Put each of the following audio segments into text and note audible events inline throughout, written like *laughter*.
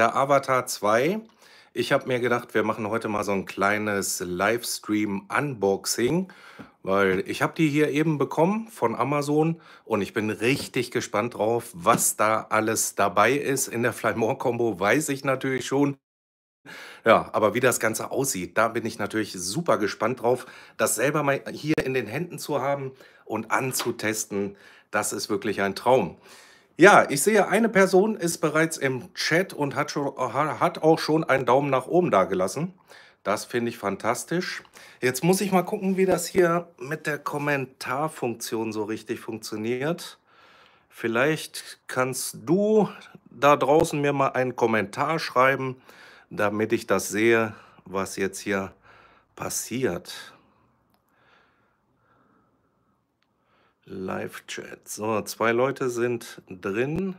der Avatar 2. Ich habe mir gedacht, wir machen heute mal so ein kleines Livestream-Unboxing, weil ich habe die hier eben bekommen von Amazon und ich bin richtig gespannt drauf, was da alles dabei ist. In der Fly More kombo weiß ich natürlich schon. Ja, aber wie das Ganze aussieht, da bin ich natürlich super gespannt drauf. Das selber mal hier in den Händen zu haben und anzutesten, das ist wirklich ein Traum. Ja, ich sehe, eine Person ist bereits im Chat und hat, schon, hat auch schon einen Daumen nach oben dagelassen. Das finde ich fantastisch. Jetzt muss ich mal gucken, wie das hier mit der Kommentarfunktion so richtig funktioniert. Vielleicht kannst du da draußen mir mal einen Kommentar schreiben, damit ich das sehe, was jetzt hier passiert. Live-Chat. So, zwei Leute sind drin.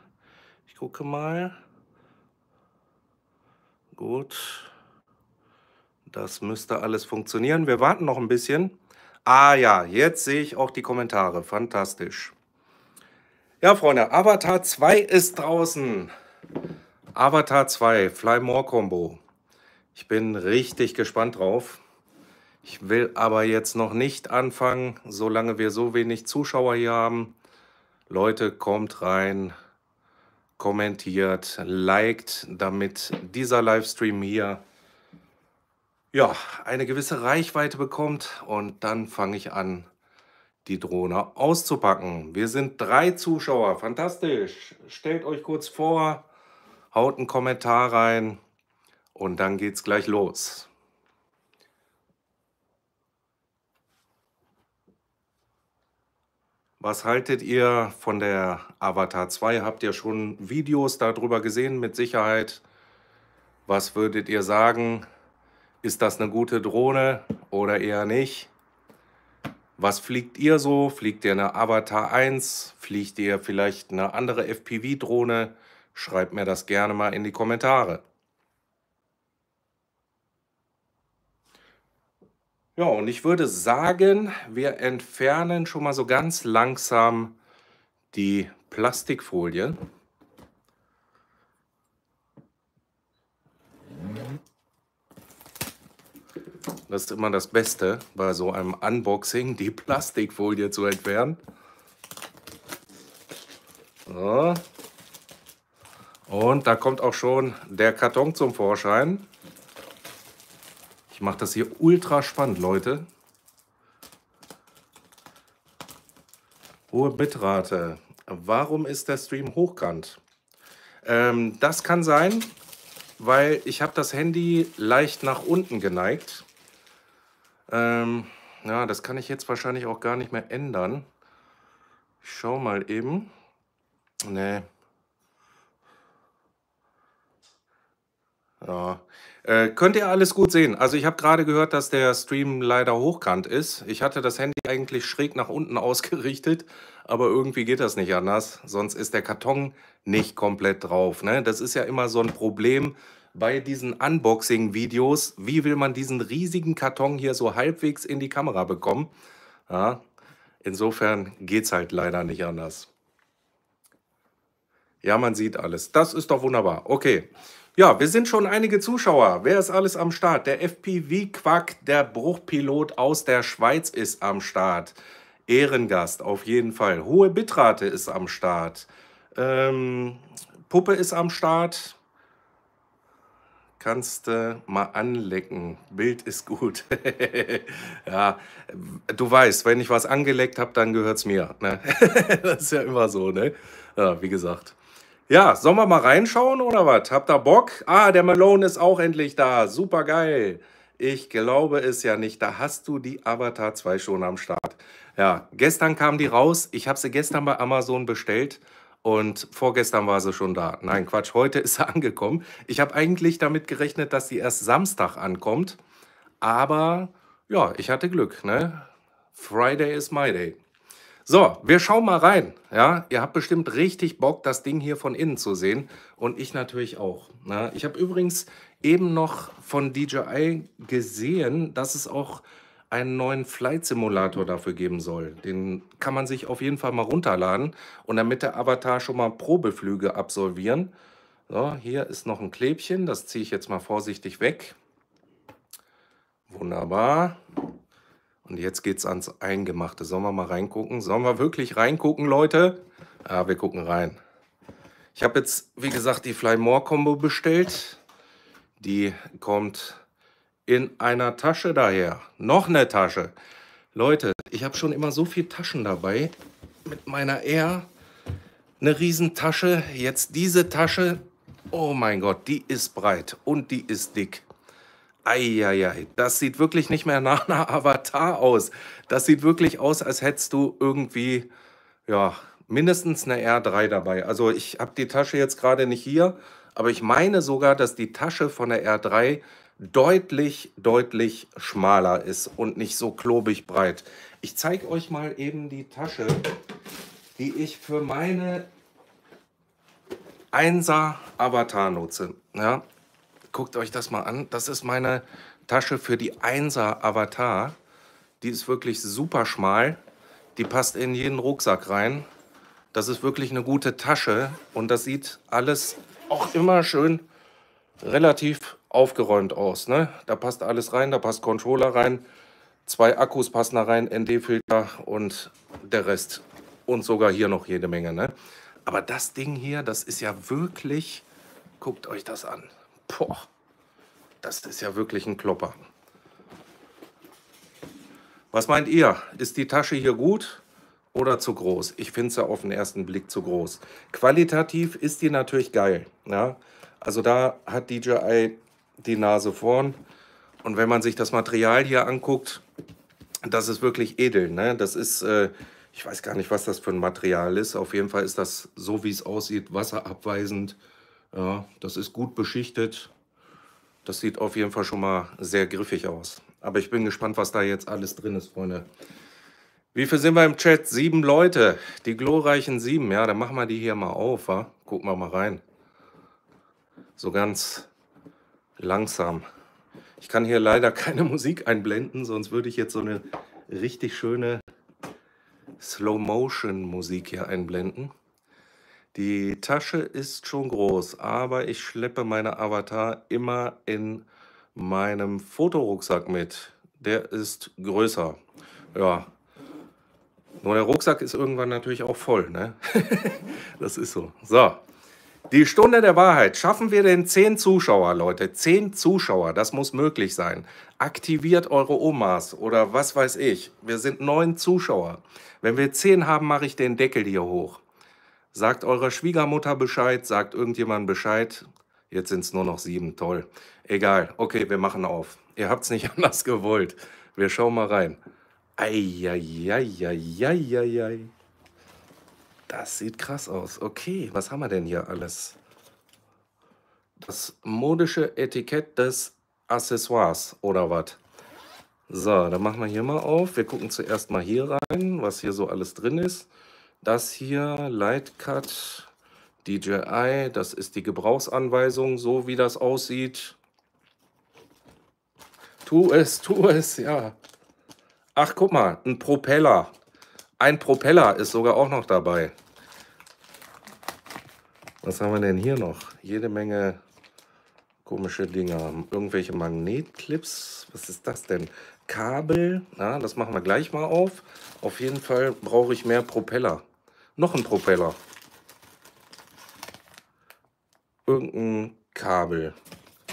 Ich gucke mal. Gut. Das müsste alles funktionieren. Wir warten noch ein bisschen. Ah ja, jetzt sehe ich auch die Kommentare. Fantastisch. Ja, Freunde, Avatar 2 ist draußen. Avatar 2, Fly More Combo. Ich bin richtig gespannt drauf. Ich will aber jetzt noch nicht anfangen, solange wir so wenig Zuschauer hier haben. Leute, kommt rein, kommentiert, liked, damit dieser Livestream hier ja, eine gewisse Reichweite bekommt und dann fange ich an, die Drohne auszupacken. Wir sind drei Zuschauer, fantastisch. Stellt euch kurz vor, haut einen Kommentar rein und dann geht's gleich los. Was haltet ihr von der Avatar 2? Habt ihr schon Videos darüber gesehen mit Sicherheit? Was würdet ihr sagen? Ist das eine gute Drohne oder eher nicht? Was fliegt ihr so? Fliegt ihr eine Avatar 1? Fliegt ihr vielleicht eine andere FPV-Drohne? Schreibt mir das gerne mal in die Kommentare. Ja, und ich würde sagen, wir entfernen schon mal so ganz langsam die Plastikfolie. Das ist immer das Beste bei so einem Unboxing, die Plastikfolie zu entfernen. So. Und da kommt auch schon der Karton zum Vorschein. Ich mache das hier ultra spannend, Leute. Hohe Bitrate. Warum ist der Stream hochkant? Ähm, das kann sein, weil ich habe das Handy leicht nach unten geneigt. Ähm, ja, das kann ich jetzt wahrscheinlich auch gar nicht mehr ändern. Ich schau mal eben. Nee. Ja, äh, könnt ihr alles gut sehen. Also ich habe gerade gehört, dass der Stream leider hochkant ist. Ich hatte das Handy eigentlich schräg nach unten *laughs* ausgerichtet, aber irgendwie geht das nicht anders. Sonst ist der Karton nicht komplett drauf. Ne? Das ist ja immer so ein Problem bei diesen Unboxing-Videos. Wie will man diesen riesigen Karton hier so halbwegs in die Kamera bekommen? Ja, insofern geht es halt leider nicht anders. Ja, man sieht alles. Das ist doch wunderbar. Okay. Ja, wir sind schon einige Zuschauer. Wer ist alles am Start? Der FPV-Quack, der Bruchpilot aus der Schweiz ist am Start. Ehrengast auf jeden Fall. Hohe Bitrate ist am Start. Ähm, Puppe ist am Start. Kannst du äh, mal anlecken. Bild ist gut. *laughs* ja, du weißt, wenn ich was angeleckt habe, dann gehört es mir. Ne? *laughs* das ist ja immer so, ne? Ja, wie gesagt. Ja, sollen wir mal reinschauen oder was? Habt ihr Bock? Ah, der Malone ist auch endlich da. Super geil. Ich glaube es ja nicht. Da hast du die Avatar 2 schon am Start. Ja, gestern kam die raus. Ich habe sie gestern bei Amazon bestellt und vorgestern war sie schon da. Nein, Quatsch, heute *laughs* ist sie angekommen. Ich habe eigentlich damit gerechnet, dass sie erst Samstag ankommt. Aber ja, ich hatte Glück. Ne? Friday is my day. So, wir schauen mal rein. Ja, ihr habt bestimmt richtig Bock, das Ding hier von innen zu sehen. Und ich natürlich auch. Ne? Ich habe übrigens eben noch von DJI gesehen, dass es auch einen neuen Flight Simulator dafür geben soll. Den kann man sich auf jeden Fall mal runterladen und damit der Avatar schon mal Probeflüge absolvieren. So, hier ist noch ein Klebchen, das ziehe ich jetzt mal vorsichtig weg. Wunderbar. Und jetzt geht's ans Eingemachte. Sollen wir mal reingucken? Sollen wir wirklich reingucken, Leute? Ja, wir gucken rein. Ich habe jetzt, wie gesagt, die Fly More Combo bestellt. Die kommt in einer Tasche daher. Noch eine Tasche. Leute, ich habe schon immer so viele Taschen dabei. Mit meiner Air eine Riesentasche. Jetzt diese Tasche. Oh mein Gott, die ist breit und die ist dick. Eieiei, das sieht wirklich nicht mehr nach einer Avatar aus. Das sieht wirklich aus, als hättest du irgendwie, ja, mindestens eine R3 dabei. Also ich habe die Tasche jetzt gerade nicht hier, aber ich meine sogar, dass die Tasche von der R3 deutlich, deutlich schmaler ist und nicht so klobig breit. Ich zeige euch mal eben die Tasche, die ich für meine 1er Avatar nutze. Ja, guckt euch das mal an. Das ist meine Tasche für die 1er Avatar. Die ist wirklich super schmal. Die passt in jeden Rucksack rein. Das ist wirklich eine gute Tasche und das sieht alles auch immer schön relativ aufgeräumt aus. Ne? Da passt alles rein, da passt Controller rein, zwei Akkus passen da rein, ND-Filter und der Rest. Und sogar hier noch jede Menge. Ne? Aber das Ding hier, das ist ja wirklich, guckt euch das an. Boah, das ist ja wirklich ein Klopper. Was meint ihr? Ist die Tasche hier gut oder zu groß? Ich finde sie ja auf den ersten Blick zu groß. Qualitativ ist die natürlich geil. Ja? Also da hat DJI die Nase vorn. Und wenn man sich das Material hier anguckt, das ist wirklich edel. Ne? Das ist, äh, ich weiß gar nicht, was das für ein Material ist. Auf jeden Fall ist das, so wie es aussieht, wasserabweisend. Ja, das ist gut beschichtet. Das sieht auf jeden Fall schon mal sehr griffig aus. Aber ich bin gespannt, was da jetzt alles drin ist, Freunde. Wie viel sind wir im Chat? Sieben Leute. Die glorreichen sieben. Ja, dann machen wir die hier mal auf. Wa? Gucken wir mal rein. So ganz langsam. Ich kann hier leider *laughs* keine Musik einblenden, sonst würde ich jetzt so eine richtig schöne Slow-Motion-Musik hier einblenden. Die Tasche ist schon groß, aber ich schleppe meine Avatar immer in meinem Fotorucksack mit. Der ist größer. Ja. Nur der Rucksack ist irgendwann natürlich auch voll, ne? *laughs* das ist so. So. Die Stunde der Wahrheit. Schaffen wir denn zehn Zuschauer, Leute. Zehn Zuschauer, das muss möglich sein. Aktiviert eure Omas oder was weiß ich. Wir sind neun Zuschauer. Wenn wir zehn haben, mache ich den Deckel hier hoch. Sagt eurer Schwiegermutter Bescheid, sagt irgendjemand Bescheid. Jetzt sind es nur noch sieben, toll. Egal, okay, wir machen auf. Ihr habt es nicht *laughs* anders gewollt. Wir schauen mal rein. Eieieiei. Das sieht krass aus. Okay, was haben wir denn hier alles? Das modische Etikett des Accessoires oder was? So, dann machen wir hier mal auf. Wir gucken zuerst mal hier rein, was hier so alles drin ist. Das hier, Lightcut, DJI, das ist die Gebrauchsanweisung, so wie das aussieht. Tu es, tu es, ja. Ach, guck mal, ein Propeller. Ein Propeller ist sogar auch noch dabei. Was haben wir denn hier noch? Jede Menge komische Dinger. Irgendwelche Magnetclips. Was ist das denn? Kabel. Na, das machen wir gleich mal auf. Auf jeden Fall brauche ich mehr Propeller noch ein Propeller. Irgendein Kabel.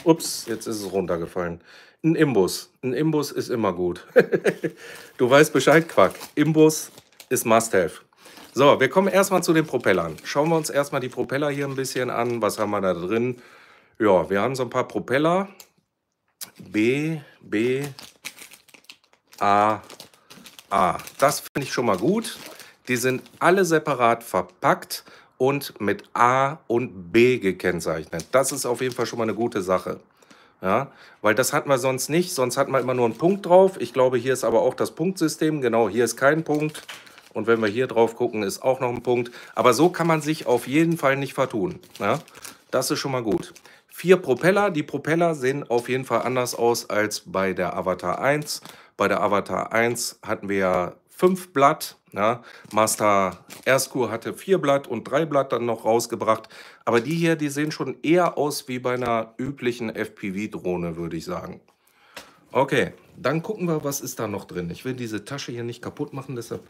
Ups, jetzt ist es runtergefallen. Ein Imbus. Ein Imbus ist immer gut. *laughs* du weißt Bescheid, Quack. Imbus ist Must-Have. So, wir kommen erstmal zu den Propellern. Schauen wir uns erstmal die Propeller hier ein bisschen an. Was haben wir da drin? Ja, wir haben so ein paar Propeller. B, B, A, A. Das finde ich schon mal gut. Die sind alle separat verpackt und mit A und B gekennzeichnet. Das ist auf jeden Fall schon mal eine gute Sache. Ja, weil das hat man sonst nicht. Sonst hat man immer nur einen Punkt drauf. Ich glaube, hier ist aber auch das Punktsystem. Genau, hier ist kein Punkt. Und wenn wir hier drauf gucken, ist auch noch ein Punkt. Aber so kann man sich auf jeden Fall nicht vertun. Ja, das ist schon mal gut. Vier Propeller. Die Propeller sehen auf jeden Fall anders aus als bei der Avatar 1. Bei der Avatar 1 hatten wir ja fünf Blatt ja, Master Ersku hatte vier Blatt und drei Blatt dann noch rausgebracht. Aber die hier, die sehen schon eher aus wie bei einer üblichen FPV-Drohne, würde ich sagen. Okay, dann gucken wir, was ist da noch drin. Ich will diese Tasche hier nicht kaputt machen, deshalb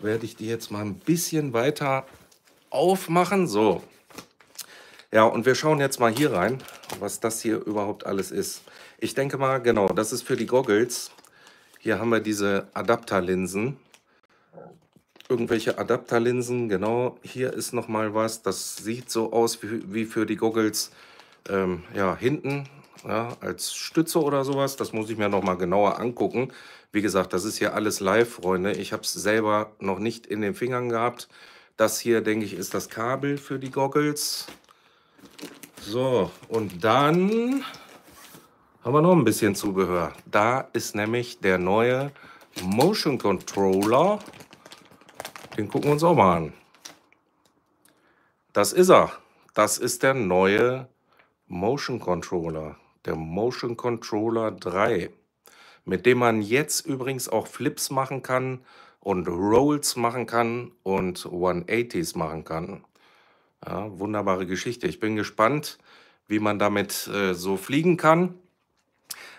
werde ich die jetzt mal ein bisschen weiter aufmachen. So. Ja, und wir schauen jetzt mal hier rein, was das hier überhaupt alles ist. Ich denke mal, genau, das ist für die Goggles. Hier haben wir diese Adapterlinsen. Irgendwelche Adapterlinsen, genau. Hier ist noch mal was. Das sieht so aus wie, wie für die Goggles ähm, ja, hinten ja, als Stütze oder sowas. Das muss ich mir noch mal genauer angucken. Wie gesagt, das ist hier alles live, Freunde. Ich habe es selber noch nicht in den Fingern gehabt. Das hier, denke ich, ist das Kabel für die Goggles. So, und dann haben wir noch ein bisschen Zubehör. Da ist nämlich der neue Motion Controller den gucken wir uns auch mal an. Das ist er. Das ist der neue Motion Controller. Der Motion Controller 3. Mit dem man jetzt übrigens auch Flips machen kann und Rolls machen kann und 180s machen kann. Ja, wunderbare Geschichte. Ich bin gespannt, wie man damit äh, so fliegen kann.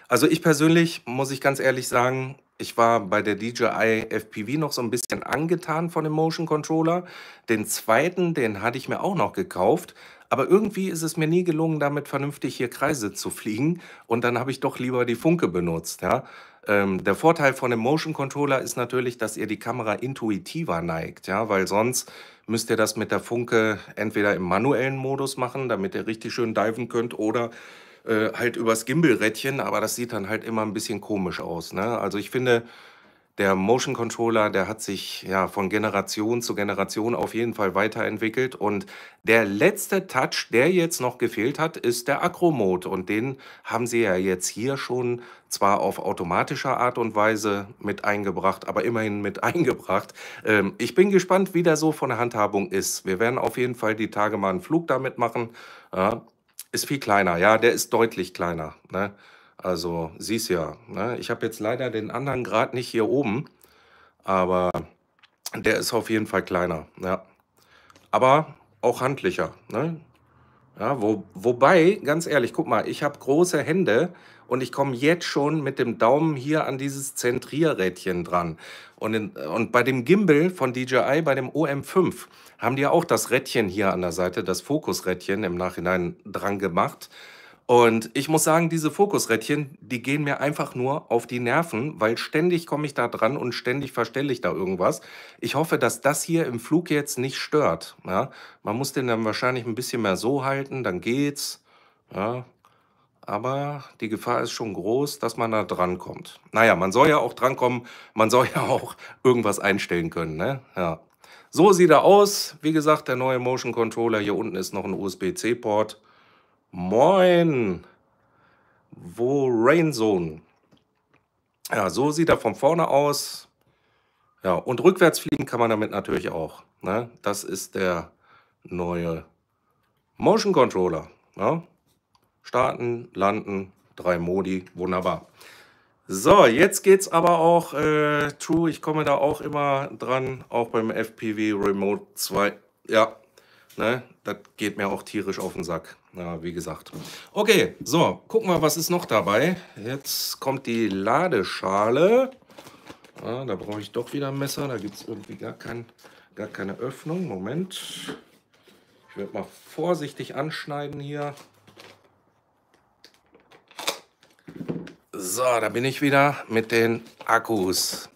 Also ich persönlich, muss ich ganz ehrlich sagen, ich war bei der DJI FPV noch so ein bisschen angetan von dem Motion Controller. Den zweiten, den hatte ich mir auch noch gekauft. Aber irgendwie ist es mir nie gelungen, damit vernünftig hier Kreise zu fliegen. Und dann habe ich doch lieber die Funke benutzt. Ja? Ähm, der Vorteil von dem Motion Controller ist natürlich, dass ihr die Kamera intuitiver neigt. Ja? Weil sonst müsst ihr das mit der Funke entweder im manuellen Modus machen, damit ihr richtig schön diven könnt, oder äh, halt übers Gimbal-Rädchen, aber das sieht dann halt immer ein bisschen komisch aus. Ne? Also ich finde, der Motion Controller, der hat sich ja von Generation zu Generation auf jeden Fall weiterentwickelt. Und der letzte Touch, der jetzt noch gefehlt hat, ist der Acro-Mode. Und den haben sie ja jetzt hier schon zwar auf automatischer Art und Weise mit eingebracht, aber immerhin mit *laughs* eingebracht. Ähm, ich bin gespannt, wie der so von der Handhabung ist. Wir werden auf jeden Fall die Tage mal einen Flug damit machen. Ja, ist viel kleiner, ja, der ist deutlich kleiner. Ne? Also siehst ja, ne? ich habe jetzt leider den anderen Grad nicht hier oben, aber der ist auf jeden Fall kleiner, ja. Aber auch handlicher, ne? Ja, wo, wobei, ganz ehrlich, guck mal, ich habe große Hände und ich komme jetzt schon mit dem Daumen hier an dieses Zentrierrädchen dran. Und, in, und bei dem Gimbal von DJI, bei dem OM5, haben die ja auch das Rädchen hier an der Seite, das Fokusrädchen im Nachhinein dran gemacht. Und ich muss sagen, diese Fokusrädchen, die gehen mir einfach nur auf die Nerven, weil ständig komme ich da dran und ständig verstelle ich da irgendwas. Ich hoffe, dass das hier im Flug jetzt nicht stört. Ja? Man muss den dann wahrscheinlich ein bisschen mehr so halten, dann geht's. Ja? aber die Gefahr ist schon groß, dass man da drankommt. Naja, man soll ja auch drankommen, man soll *laughs* ja auch irgendwas einstellen können. Ne? Ja. So sieht er aus. Wie gesagt, der neue Motion Controller. Hier unten ist noch ein USB-C-Port. Moin! Wo Rainzone? Ja, so sieht er von vorne aus. Ja, und rückwärts fliegen kann man damit natürlich auch. Ne? Das ist der neue Motion Controller. Ja? Ne? Starten, landen, drei Modi, wunderbar. So, jetzt geht es aber auch, äh, True, ich komme da auch immer dran, auch beim FPV Remote 2. Ja, ne, das geht mir auch tierisch auf den Sack. Ja, wie gesagt. Okay, so, gucken wir, was ist noch dabei. Jetzt kommt die Ladeschale. Ja, da brauche ich doch wieder ein Messer, da gibt es irgendwie gar, kein, gar keine Öffnung. Moment. Ich werde mal vorsichtig anschneiden hier. So, da bin ich wieder mit den Akkus.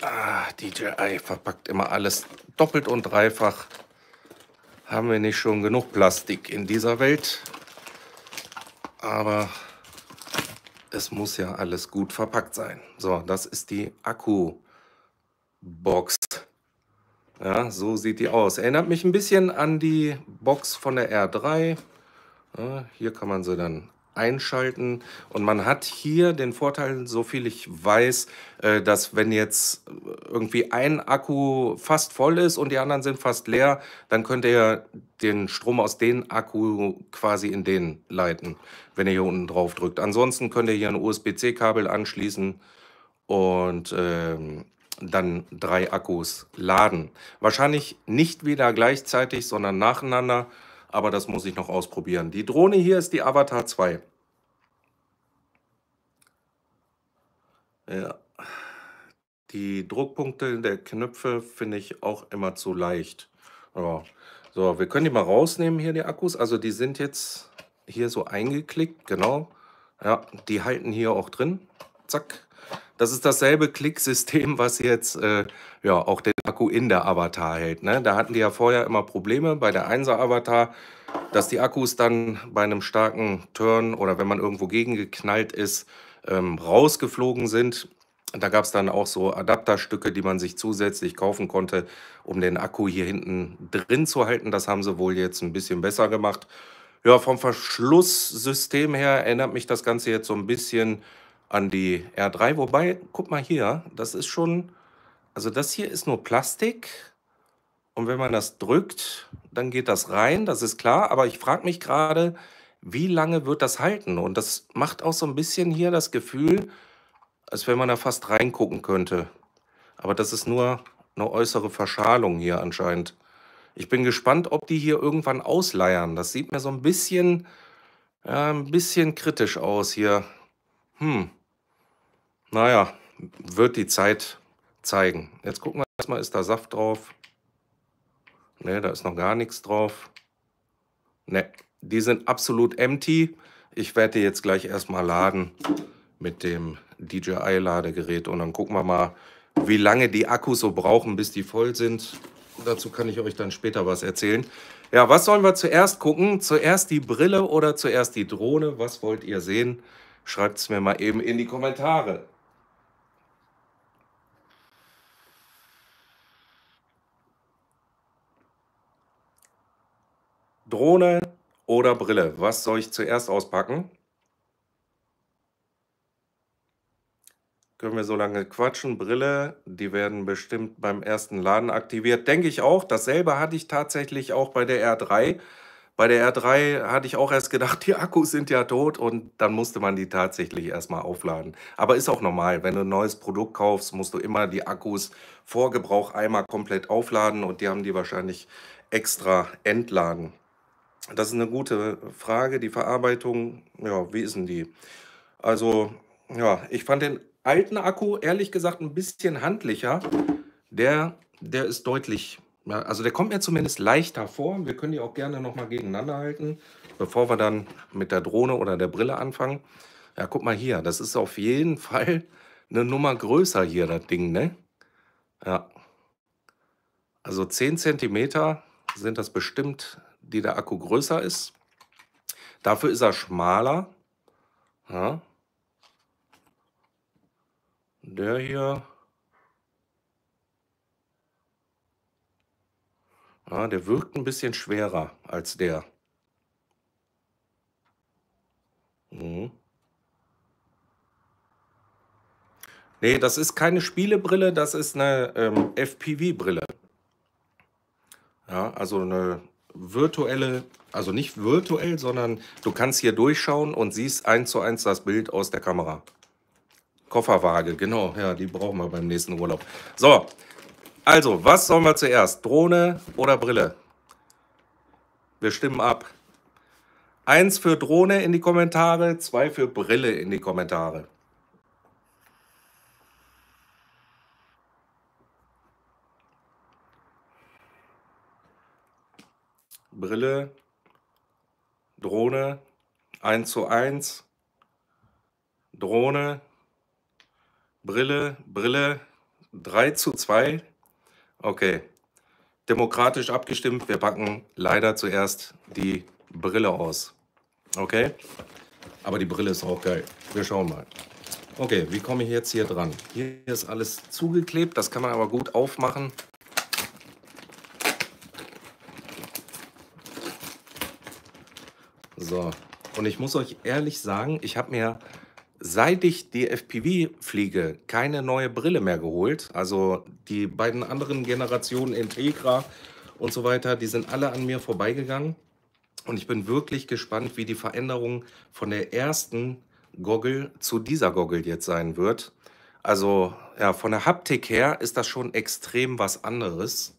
Ah, DJI verpackt immer alles doppelt und dreifach. Haben wir nicht schon genug Plastik in dieser Welt? Aber es muss ja alles gut verpackt sein. So, das ist die Akku-Box. Ja, so sieht die aus. Erinnert mich ein bisschen an die Box von der R3. Ja, hier kann man sie dann einschalten. Und man hat hier den Vorteil, so viel ich weiß, äh, dass wenn jetzt irgendwie ein Akku fast voll ist und die anderen sind fast leer, dann könnt ihr den Strom aus dem Akku quasi in den leiten, wenn ihr hier unten drauf drückt. Ansonsten könnt ihr hier ein USB-C-Kabel anschließen und ähm, dann drei Akkus laden. Wahrscheinlich nicht wieder gleichzeitig, sondern nacheinander aber das muss ich noch ausprobieren. Die Drohne hier ist die Avatar 2. Ja. Die Druckpunkte der Knöpfe finde ich auch immer zu leicht. Ja. So, wir können die mal rausnehmen hier, die Akkus. Also die sind jetzt hier so eingeklickt, genau. Ja, die halten hier auch drin. Zack. Das ist dasselbe Klicksystem, was jetzt äh, ja auch den Akku in der Avatar hält. Ne? Da hatten die ja vorher immer Probleme bei der 1er Avatar, dass die Akkus dann bei einem starken Turn oder wenn man irgendwo gegengeknallt ist, ähm, rausgeflogen sind. Da gab es dann auch so Adapterstücke, die man sich zusätzlich kaufen konnte, um den Akku hier hinten drin zu halten. Das haben sie wohl jetzt ein bisschen besser gemacht. Ja, vom Verschlusssystem her erinnert mich das Ganze jetzt so ein bisschen an die R3. Wobei, guck mal hier, das ist schon, also das hier ist nur Plastik. Und wenn man das drückt, dann geht das rein, das ist klar. Aber ich frage mich gerade, wie lange wird das halten? Und das macht auch so ein bisschen hier das Gefühl, als wenn man da fast reingucken könnte. Aber das ist nur eine äußere Verschalung hier anscheinend. Ich bin gespannt, ob die hier irgendwann ausleiern. Das sieht mir so ein bisschen, äh, ein bisschen kritisch aus hier. Hm. Naja, wird die Zeit zeigen. Jetzt gucken wir erstmal, ist da Saft drauf? Ne, da ist noch gar nichts drauf. Ne, die sind absolut empty. Ich werde die jetzt gleich erstmal laden mit dem DJI-Ladegerät und dann gucken wir mal, wie lange die Akkus so brauchen, bis die voll sind. Dazu kann ich euch dann später was erzählen. Ja, was sollen wir zuerst gucken? Zuerst die Brille oder zuerst die Drohne? Was wollt ihr sehen? Schreibt es mir mal eben in die Kommentare. Drohne oder Brille? Was soll ich zuerst auspacken? Können wir so lange quatschen? Brille, die werden bestimmt beim ersten Laden aktiviert. Denke ich auch. Dasselbe hatte ich tatsächlich auch bei der R3. Bei der R3 hatte ich auch erst gedacht, *laughs* die Akkus sind ja tot und dann musste man die tatsächlich erstmal aufladen. Aber ist auch normal, wenn du ein neues Produkt kaufst, musst du immer die Akkus vor Gebrauch einmal komplett aufladen und die haben die wahrscheinlich extra entladen. Das ist eine gute Frage. Die Verarbeitung, ja, wie ist denn die? Also, ja, ich fand den alten Akku ehrlich gesagt ein bisschen handlicher. Der, der ist deutlich, also der kommt mir zumindest leichter vor. Wir können die auch gerne nochmal gegeneinander halten, bevor wir dann mit der Drohne oder der Brille anfangen. Ja, guck mal hier, das ist auf jeden *laughs* Fall eine Nummer größer hier, das Ding, ne? Ja. Also 10 cm sind das bestimmt die der Akku größer ist. Dafür ist er schmaler. Ja. Der hier. Ja, der wirkt ein bisschen schwerer als der. Mhm. Nee, das ist keine Spielebrille, das ist eine ähm, FPV-Brille. Ja, also eine virtuelle, also nicht virtuell, sondern du kannst hier durchschauen und siehst eins zu eins das Bild aus der Kamera. Kofferwaage, genau, ja, die brauchen wir beim nächsten Urlaub. So, also, was sollen wir zuerst? Drohne oder Brille? Wir stimmen ab. Eins für Drohne in die Kommentare, zwei für Brille in die Kommentare. Brille, Drohne, 1 zu 1, Drohne, Brille, Brille, 3 zu 2. Okay, demokratisch abgestimmt. Wir packen leider zuerst die Brille aus. Okay? Aber die Brille ist auch geil. Wir schauen mal. Okay, wie komme ich jetzt hier dran? Hier ist alles zugeklebt, das kann man aber gut aufmachen. So. Und ich muss euch ehrlich sagen, ich habe mir, seit ich die FPV fliege, keine neue Brille mehr geholt. Also die beiden anderen Generationen Integra und so weiter, die sind alle an mir vorbeigegangen. Und ich bin wirklich gespannt, wie die Veränderung von der ersten Goggle zu dieser Goggle jetzt sein wird. Also ja, von der Haptik her ist das schon extrem was anderes.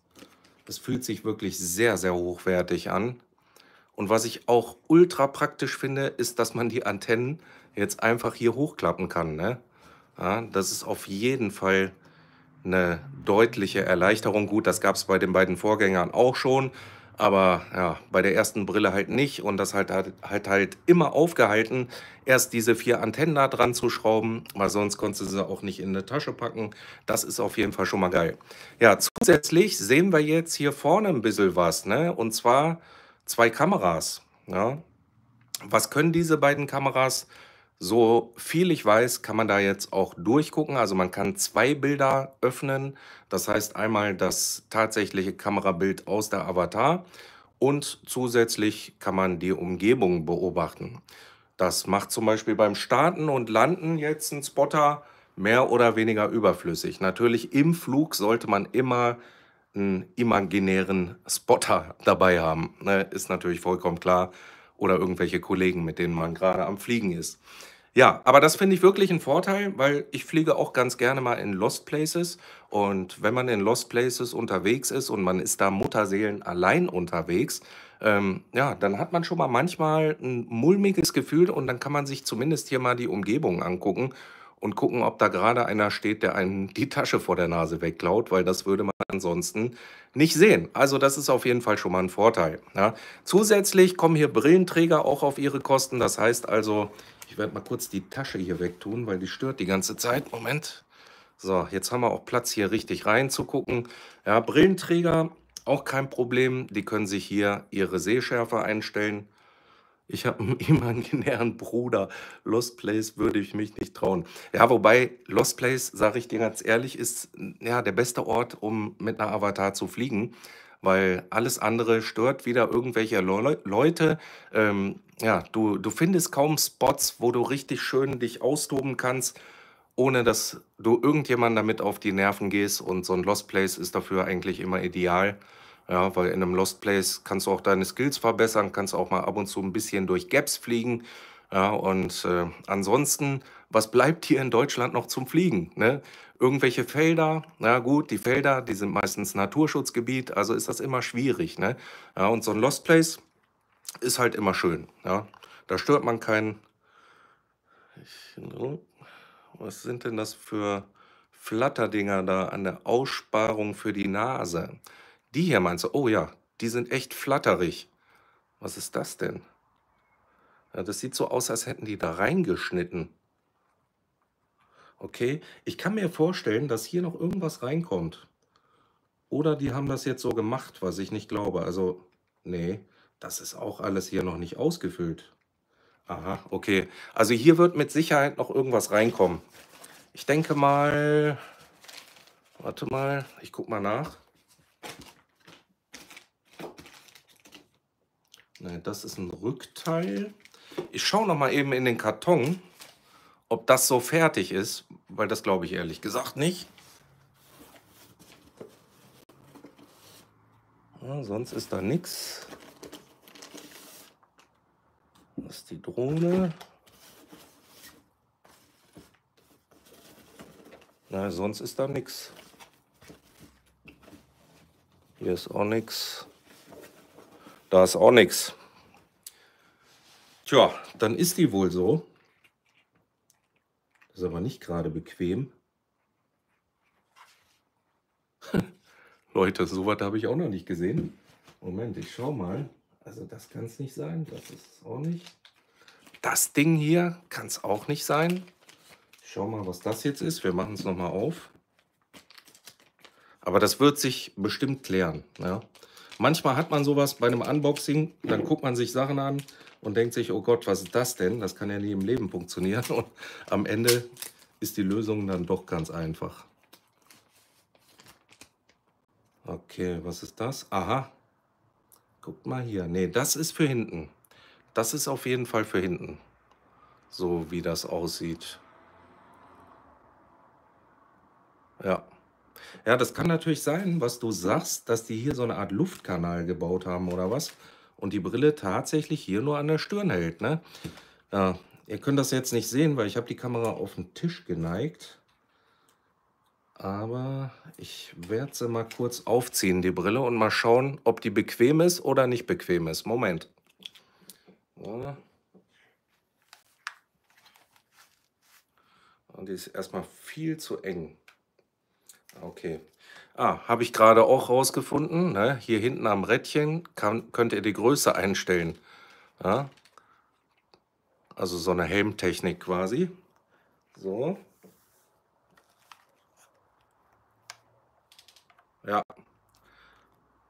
Es fühlt sich wirklich sehr, sehr hochwertig an. Und was ich auch ultra praktisch finde, ist, dass man die Antennen jetzt einfach hier hochklappen kann. Ne? Ja, das ist auf jeden Fall eine deutliche Erleichterung. Gut, das gab es bei den beiden Vorgängern auch schon, aber ja, bei der ersten Brille halt nicht und das halt, halt halt, immer aufgehalten, erst diese vier Antennen da dran zu schrauben, weil sonst konntest du sie auch nicht in eine Tasche packen. Das ist auf jeden Fall schon mal geil. Ja, zusätzlich sehen wir jetzt hier vorne ein bisschen was, ne? Und zwar zwei Kameras. Ja? Was können diese beiden Kameras? So viel ich weiß, kann man da jetzt auch durchgucken. Also man kann zwei Bilder öffnen. Das heißt einmal das tatsächliche Kamerabild aus der Avatar und zusätzlich kann man die Umgebung beobachten. Das macht zum Beispiel beim Starten und Landen jetzt ein Spotter mehr oder weniger überflüssig. Natürlich im Flug sollte man immer einen imaginären Spotter dabei haben. Ne? Ist natürlich vollkommen klar. Oder irgendwelche Kollegen, mit denen man gerade am Fliegen ist. Ja, aber das finde ich wirklich einen Vorteil, weil ich fliege auch ganz gerne mal in Lost Places. Und wenn man in Lost Places unterwegs ist und man ist da Mutterseelen allein unterwegs, ähm, ja, dann hat man schon mal manchmal ein mulmiges Gefühl und dann kann man sich zumindest hier mal die Umgebung angucken und gucken, ob da gerade einer steht, der einen die Tasche vor der Nase wegklaut, weil das würde man ansonsten nicht sehen. Also das ist auf jeden Fall schon mal ein Vorteil. Ja. Zusätzlich kommen hier Brillenträger auch auf ihre Kosten. Das heißt also, ich werde mal kurz die Tasche hier wegtun, weil die stört die ganze Zeit. Moment. So, jetzt haben wir auch Platz hier richtig reinzugucken. Ja, Brillenträger, auch kein Problem. Die können sich hier ihre Sehschärfe einstellen ich habe *laughs* einen imaginären Bruder. Lost Place würde ich mich nicht trauen. Ja, wobei Lost Place, sage ich dir ganz ehrlich, ist ja der beste Ort, um mit einer Avatar zu fliegen, weil alles andere stört wieder irgendwelche Le Leute. Ähm, ja, du, du findest kaum Spots, wo du richtig schön dich austoben kannst, ohne dass du irgendjemand damit auf die Nerven gehst. Und so ein Lost Place ist dafür eigentlich immer ideal. Ja, weil in einem Lost Place kannst du auch deine Skills verbessern, kannst auch mal ab und zu ein bisschen durch Gaps fliegen. Ja, und äh, ansonsten, was bleibt hier in Deutschland noch zum Fliegen? Ne? Irgendwelche Felder, na gut, die Felder, die sind meistens Naturschutzgebiet, also ist das immer schwierig. Ne? Ja, und so ein Lost Place ist halt immer schön. Ja? Da stört man keinen. Ich, was sind denn das für Flatterdinger da an der Aussparung für die Nase? Die hier meinst du? Oh ja, die sind echt flatterig. Was ist das denn? Ja, das sieht so aus, als hätten die da reingeschnitten. Okay, ich kann mir vorstellen, dass hier noch irgendwas reinkommt. Oder die haben das jetzt so gemacht, was ich nicht glaube. Also, nee, das ist auch alles hier noch nicht ausgefüllt. Aha, okay. Also hier wird mit Sicherheit noch irgendwas reinkommen. Ich denke mal, warte mal, ich guck mal nach. das ist ein Rückteil. Ich schaue noch mal eben in den Karton, ob das so fertig ist, weil das glaube ich ehrlich gesagt nicht. Ja, sonst ist da nichts. Das ist die Drohne. Na, sonst ist da nichts. Hier ist auch nichts. Da ist auch nichts. Tja, dann ist die wohl so. Ist aber nicht gerade bequem. *laughs* Leute, so was habe ich auch noch nicht gesehen. Moment, ich schau mal. Also das kann es nicht sein. Das ist auch nicht. Das Ding hier kann es auch nicht sein. Ich schau mal, was das jetzt ist. Wir machen es nochmal auf. Aber das wird sich bestimmt klären. Ja? manchmal hat man sowas bei einem Unboxing, dann guckt man sich Sachen an und denkt sich, oh Gott, was ist das denn? Das kann ja nie im Leben funktionieren. Und am Ende ist die Lösung dann doch ganz einfach. Okay, was ist das? Aha. Guckt mal hier. Nee, das ist für hinten. Das ist auf jeden Fall für hinten. So wie das aussieht. Ja. Ja, das kann natürlich sein, was du sagst, dass die hier so eine Art Luftkanal gebaut haben oder was und die Brille tatsächlich hier nur an der Stirn hält. Ne? Ja, ihr könnt das jetzt nicht sehen, weil ich habe die Kamera auf den Tisch geneigt. Aber ich werde sie mal kurz aufziehen, die Brille, und mal schauen, ob die bequem ist oder nicht bequem ist. Moment. Ja. Und die ist erstmal viel zu eng. Okay. Ah, habe ich gerade auch rausgefunden. Ne? Hier hinten am Rädchen kann, könnt ihr die Größe einstellen. Ja? Also so eine Helmtechnik quasi. So. Ja.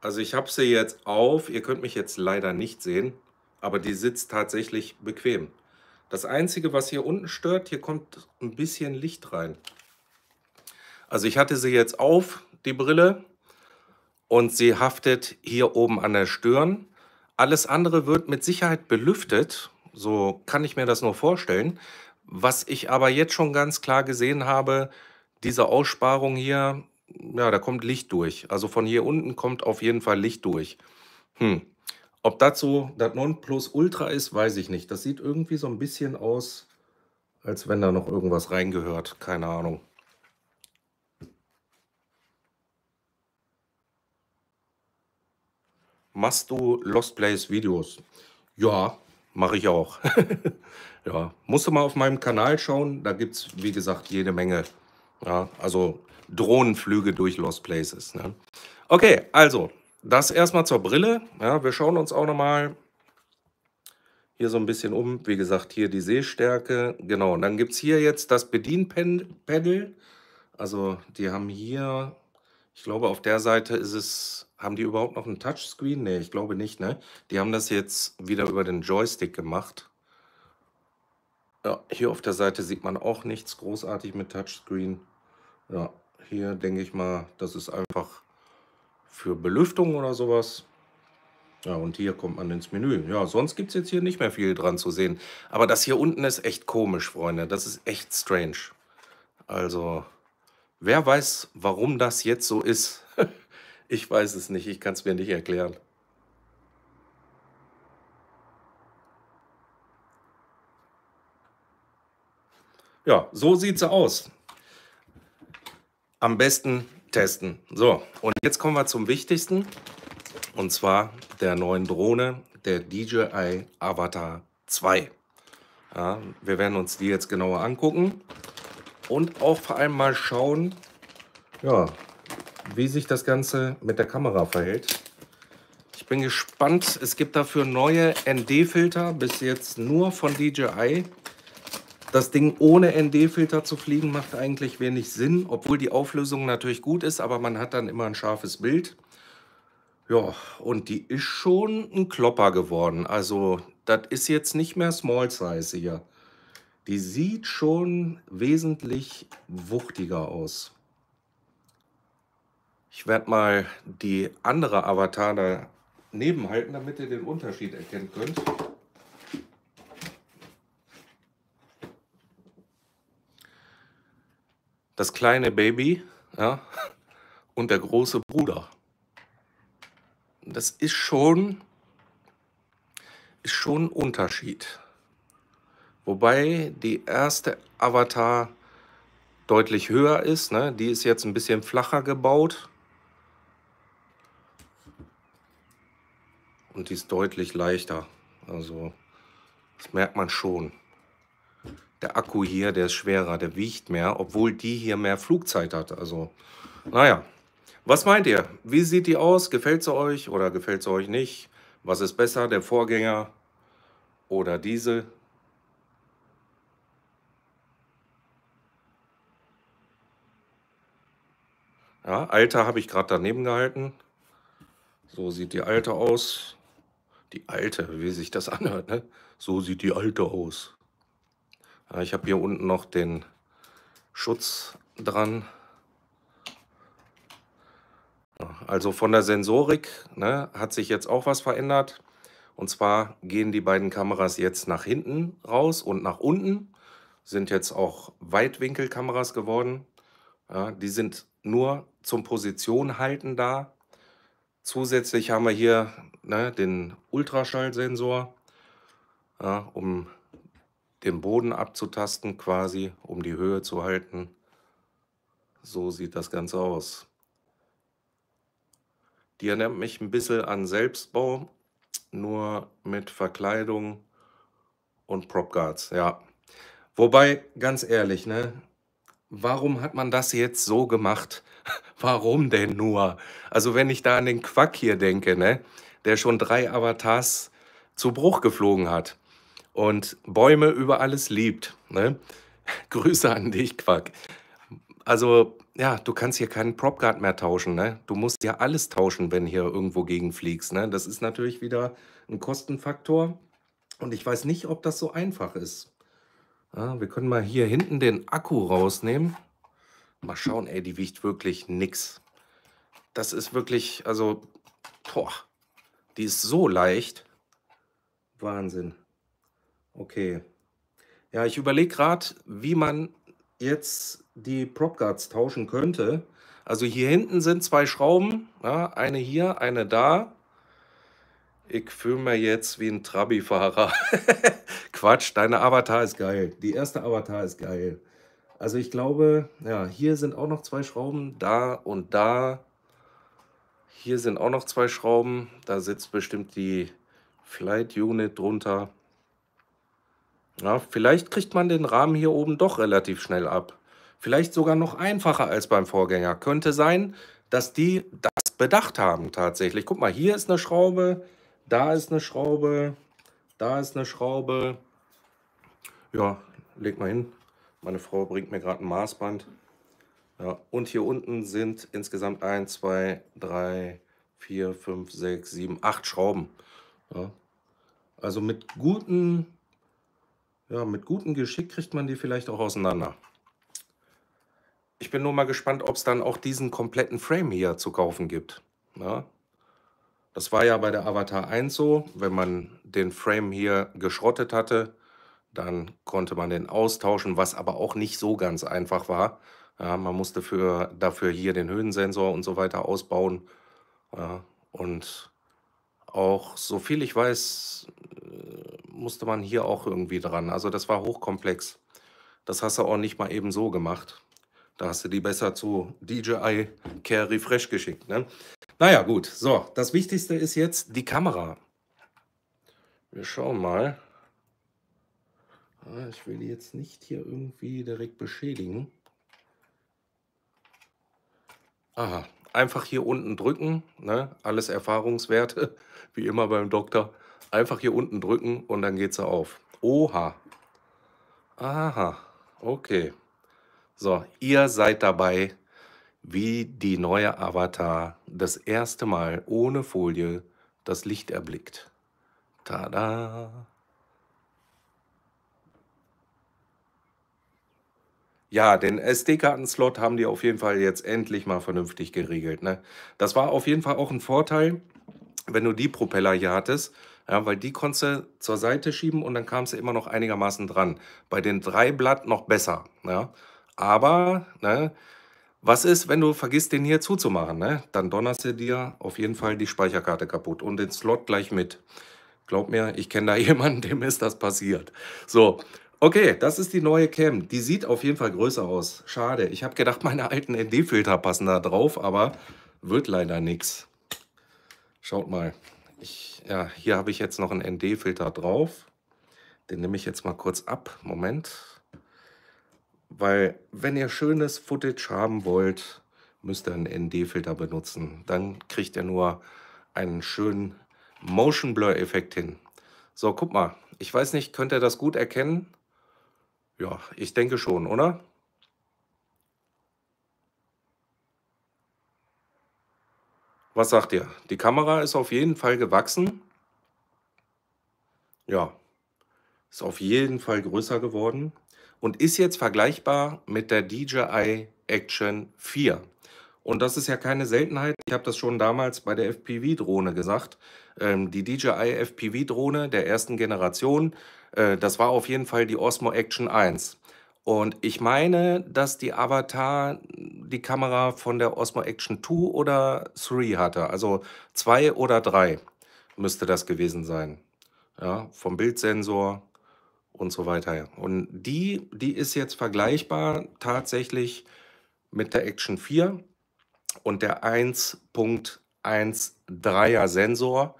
Also ich habe sie jetzt auf. Ihr könnt mich jetzt leider nicht sehen. Aber die sitzt tatsächlich bequem. Das Einzige, was hier unten stört, hier kommt ein bisschen Licht rein. Also ich hatte sie jetzt auf, die Brille, und sie haftet hier oben an der Stirn. Alles andere wird mit Sicherheit belüftet, so kann ich mir das nur vorstellen. Was ich aber jetzt schon ganz klar gesehen habe, diese Aussparung hier, ja, da kommt Licht durch. Also von hier unten kommt auf jeden Fall Licht durch. Hm. Ob dazu das Nonplus Ultra ist, weiß ich nicht. Das sieht irgendwie so ein bisschen aus, als wenn da noch irgendwas reingehört. Keine Ahnung. machst du Lost Place Videos? Ja, mache ich auch. *laughs* ja, musst du mal auf meinem Kanal schauen. Da gibt es, wie gesagt, jede Menge. Ja, also Drohnenflüge durch Lost Places. Ne? Okay, also das erstmal zur Brille. Ja, wir schauen uns auch nochmal hier so ein bisschen um. Wie gesagt, hier die Sehstärke. Genau, und dann gibt es hier jetzt das Bedienpedal. Also die haben hier, ich glaube auf der Seite ist es haben die überhaupt noch einen Touchscreen? Nee, ich glaube nicht, ne? Die haben das jetzt wieder über den Joystick gemacht. Ja, hier auf der Seite sieht man auch nichts großartig mit Touchscreen. Ja, hier denke ich mal, das ist einfach für Belüftung oder sowas. Ja, und hier kommt man ins Menü. Ja, sonst gibt es jetzt hier nicht mehr viel dran zu sehen. Aber das hier unten ist echt komisch, Freunde. Das ist echt strange. Also, wer weiß, warum das jetzt so ist. *laughs* Ich weiß es nicht, ich kann es mir nicht erklären. Ja, so sieht es aus. Am besten testen. So, und jetzt kommen wir zum Wichtigsten, und zwar der neuen Drohne, der DJI Avatar 2. Ja, wir werden uns die jetzt genauer angucken und auch vor allem mal schauen, ja, wie sich das Ganze mit der Kamera verhält. Ich bin gespannt. Es gibt dafür neue ND-Filter, bis jetzt nur von DJI. Das Ding ohne ND-Filter zu fliegen macht eigentlich wenig Sinn, obwohl die Auflösung natürlich gut ist, aber man hat dann immer ein scharfes Bild. Ja, und die ist schon ein Klopper geworden. Also, das ist jetzt nicht mehr Small Size hier. Die sieht schon wesentlich wuchtiger aus. Ich werde mal die andere Avatar daneben halten, damit ihr den Unterschied erkennen könnt. Das kleine Baby ja, und der große Bruder. Das ist schon, ist schon ein Unterschied. Wobei die erste Avatar deutlich höher ist. Ne? Die ist jetzt ein bisschen flacher gebaut. und die ist deutlich leichter. Also das merkt man schon. Der Akku hier, der ist schwerer, der wiegt mehr, obwohl die hier mehr Flugzeit hat. Also, naja. Was meint ihr? Wie sieht die aus? Gefällt sie euch oder gefällt sie euch nicht? Was ist besser, der Vorgänger oder diese? Ja, Alter habe ich gerade daneben gehalten. So sieht die Alte aus. Die Alte, wie sich das *laughs* anhört, ne? So sieht die Alte aus. ich habe hier unten noch den Schutz dran. Also von der Sensorik ne, hat sich jetzt auch was verändert. Und zwar gehen die beiden Kameras jetzt nach hinten raus und nach unten. Sind jetzt auch Weitwinkelkameras geworden. Ja, die sind nur zum Position halten da. Zusätzlich haben wir hier ne, den Ultraschallsensor, ja, um den Boden abzutasten quasi, um die Höhe zu halten. So sieht das Ganze aus. Die erinnert mich ein bisschen an Selbstbau, nur mit Verkleidung und Prop Guards, ja. Wobei, ganz ehrlich, ne, warum hat man das jetzt so gemacht? Warum denn nur? Also wenn ich da an den Quack hier denke, ne, der schon drei Avatars zu Bruch geflogen hat und Bäume über alles liebt. Ne? *laughs* Grüße an dich, Quack. Also ja, du kannst hier keinen Prop Guard mehr tauschen. Ne? Du musst ja alles tauschen, wenn hier irgendwo gegenfliegst. Ne? Das ist natürlich wieder ein Kostenfaktor. Und ich weiß nicht, ob das so einfach ist. Ja, ah, wir können mal hier hinten den Akku rausnehmen. Mal schauen, ey, die wiegt wirklich nix. Das ist wirklich, also, boah, die ist so leicht. Wahnsinn. Okay. Ja, ich überlege gerade, wie man jetzt die Prop Guards tauschen könnte. Also hier hinten sind zwei Schrauben. Ja, eine hier, eine da. Ich fühle mich jetzt wie ein Trabi-Fahrer. *laughs* Quatsch, deine Avatar ist geil. Die erste Avatar ist geil. Also ich glaube, ja, hier sind auch noch zwei Schrauben, da und da. Hier sind auch noch zwei Schrauben. Da sitzt bestimmt die Flight Unit drunter. Ja, vielleicht kriegt man den Rahmen hier oben doch relativ schnell ab. Vielleicht sogar noch einfacher als beim Vorgänger. Könnte sein, dass die das bedacht haben tatsächlich. Guck mal, hier ist eine Schraube, da ist eine Schraube, da ist eine Schraube. Ja, leg mal hin. Meine Frau bringt mir gerade ein Maßband. Ja, und hier unten sind insgesamt 1, 2, 3, 4, 5, 6, 7, 8 Schrauben. Ja, also mit guten, ja, mit gutem Geschick kriegt man die vielleicht auch auseinander. Ich bin nur mal gespannt, ob es dann auch diesen kompletten Frame hier zu kaufen gibt. Ja, das war ja bei der Avatar 1 so, wenn man den Frame hier geschrottet hatte, dann konnte man den austauschen, was aber auch nicht so ganz einfach war. Ja, man musste für, dafür hier den Höhensensor und so weiter ausbauen. Ja, und auch, so viel ich weiß, äh, musste man hier auch irgendwie dran. Also das war hochkomplex. Das hast du auch nicht mal eben so gemacht. Da hast du die besser zu DJI Care Refresh geschickt. Ne? Naja, gut. So, das Wichtigste ist jetzt die Kamera. Wir schauen mal ich will jetzt nicht hier irgendwie direkt beschädigen. Aha, einfach hier unten drücken, ne? alles Erfahrungswerte, *laughs* wie immer beim Doktor. Einfach hier unten drücken und dann geht sie auf. Oha. Aha, okay. So, ihr seid dabei, wie die neue Avatar das erste Mal ohne Folie das Licht erblickt. Tada! Ja, den SD-Karten-Slot haben die auf jeden Fall jetzt endlich mal vernünftig geregelt. Ne? Das war auf jeden Fall auch ein Vorteil, wenn du die Propeller hier hattest, ja, weil die konntest du zur Seite schieben und dann kamst du immer noch einigermaßen dran. Bei den drei Blatt noch besser. Ja? Aber ne, was ist, wenn du vergisst, den hier zuzumachen? Ne? Dann donnerst du dir auf jeden Fall die Speicherkarte kaputt und den Slot gleich mit. Glaub mir, ich kenne da *laughs* jemanden, dem ist das passiert. So, Okay, das ist die neue Cam. Die sieht auf jeden Fall größer aus. Schade. Ich habe gedacht, meine alten ND-Filter passen da drauf, aber wird leider nichts. Schaut mal. Ich, ja, hier habe ich jetzt noch einen ND-Filter drauf. Den nehme ich jetzt mal kurz ab. Moment. Weil, wenn ihr schönes Footage haben wollt, müsst ihr einen ND-Filter benutzen. Dann kriegt ihr nur einen schönen Motion Blur-Effekt hin. So, guck mal. Ich weiß nicht, könnt ihr das gut erkennen? Ja, ich denke schon, oder? Was sagt ihr? Die Kamera ist auf jeden Fall gewachsen. Ja, ist auf jeden Fall größer geworden und ist jetzt vergleichbar mit der DJI Action 4. Und das ist ja keine Seltenheit. Ich habe das schon damals bei der FPV-Drohne gesagt. Ähm, die DJI FPV-Drohne der ersten Generation äh, das war auf jeden Fall die Osmo Action 1. Und ich meine, dass die Avatar die Kamera von der Osmo Action 2 oder 3 hatte. Also 2 oder 3 müsste das gewesen sein. Ja, vom Bildsensor und so weiter. Und die, die ist jetzt vergleichbar tatsächlich mit der Action 4 und der 1.13er Sensor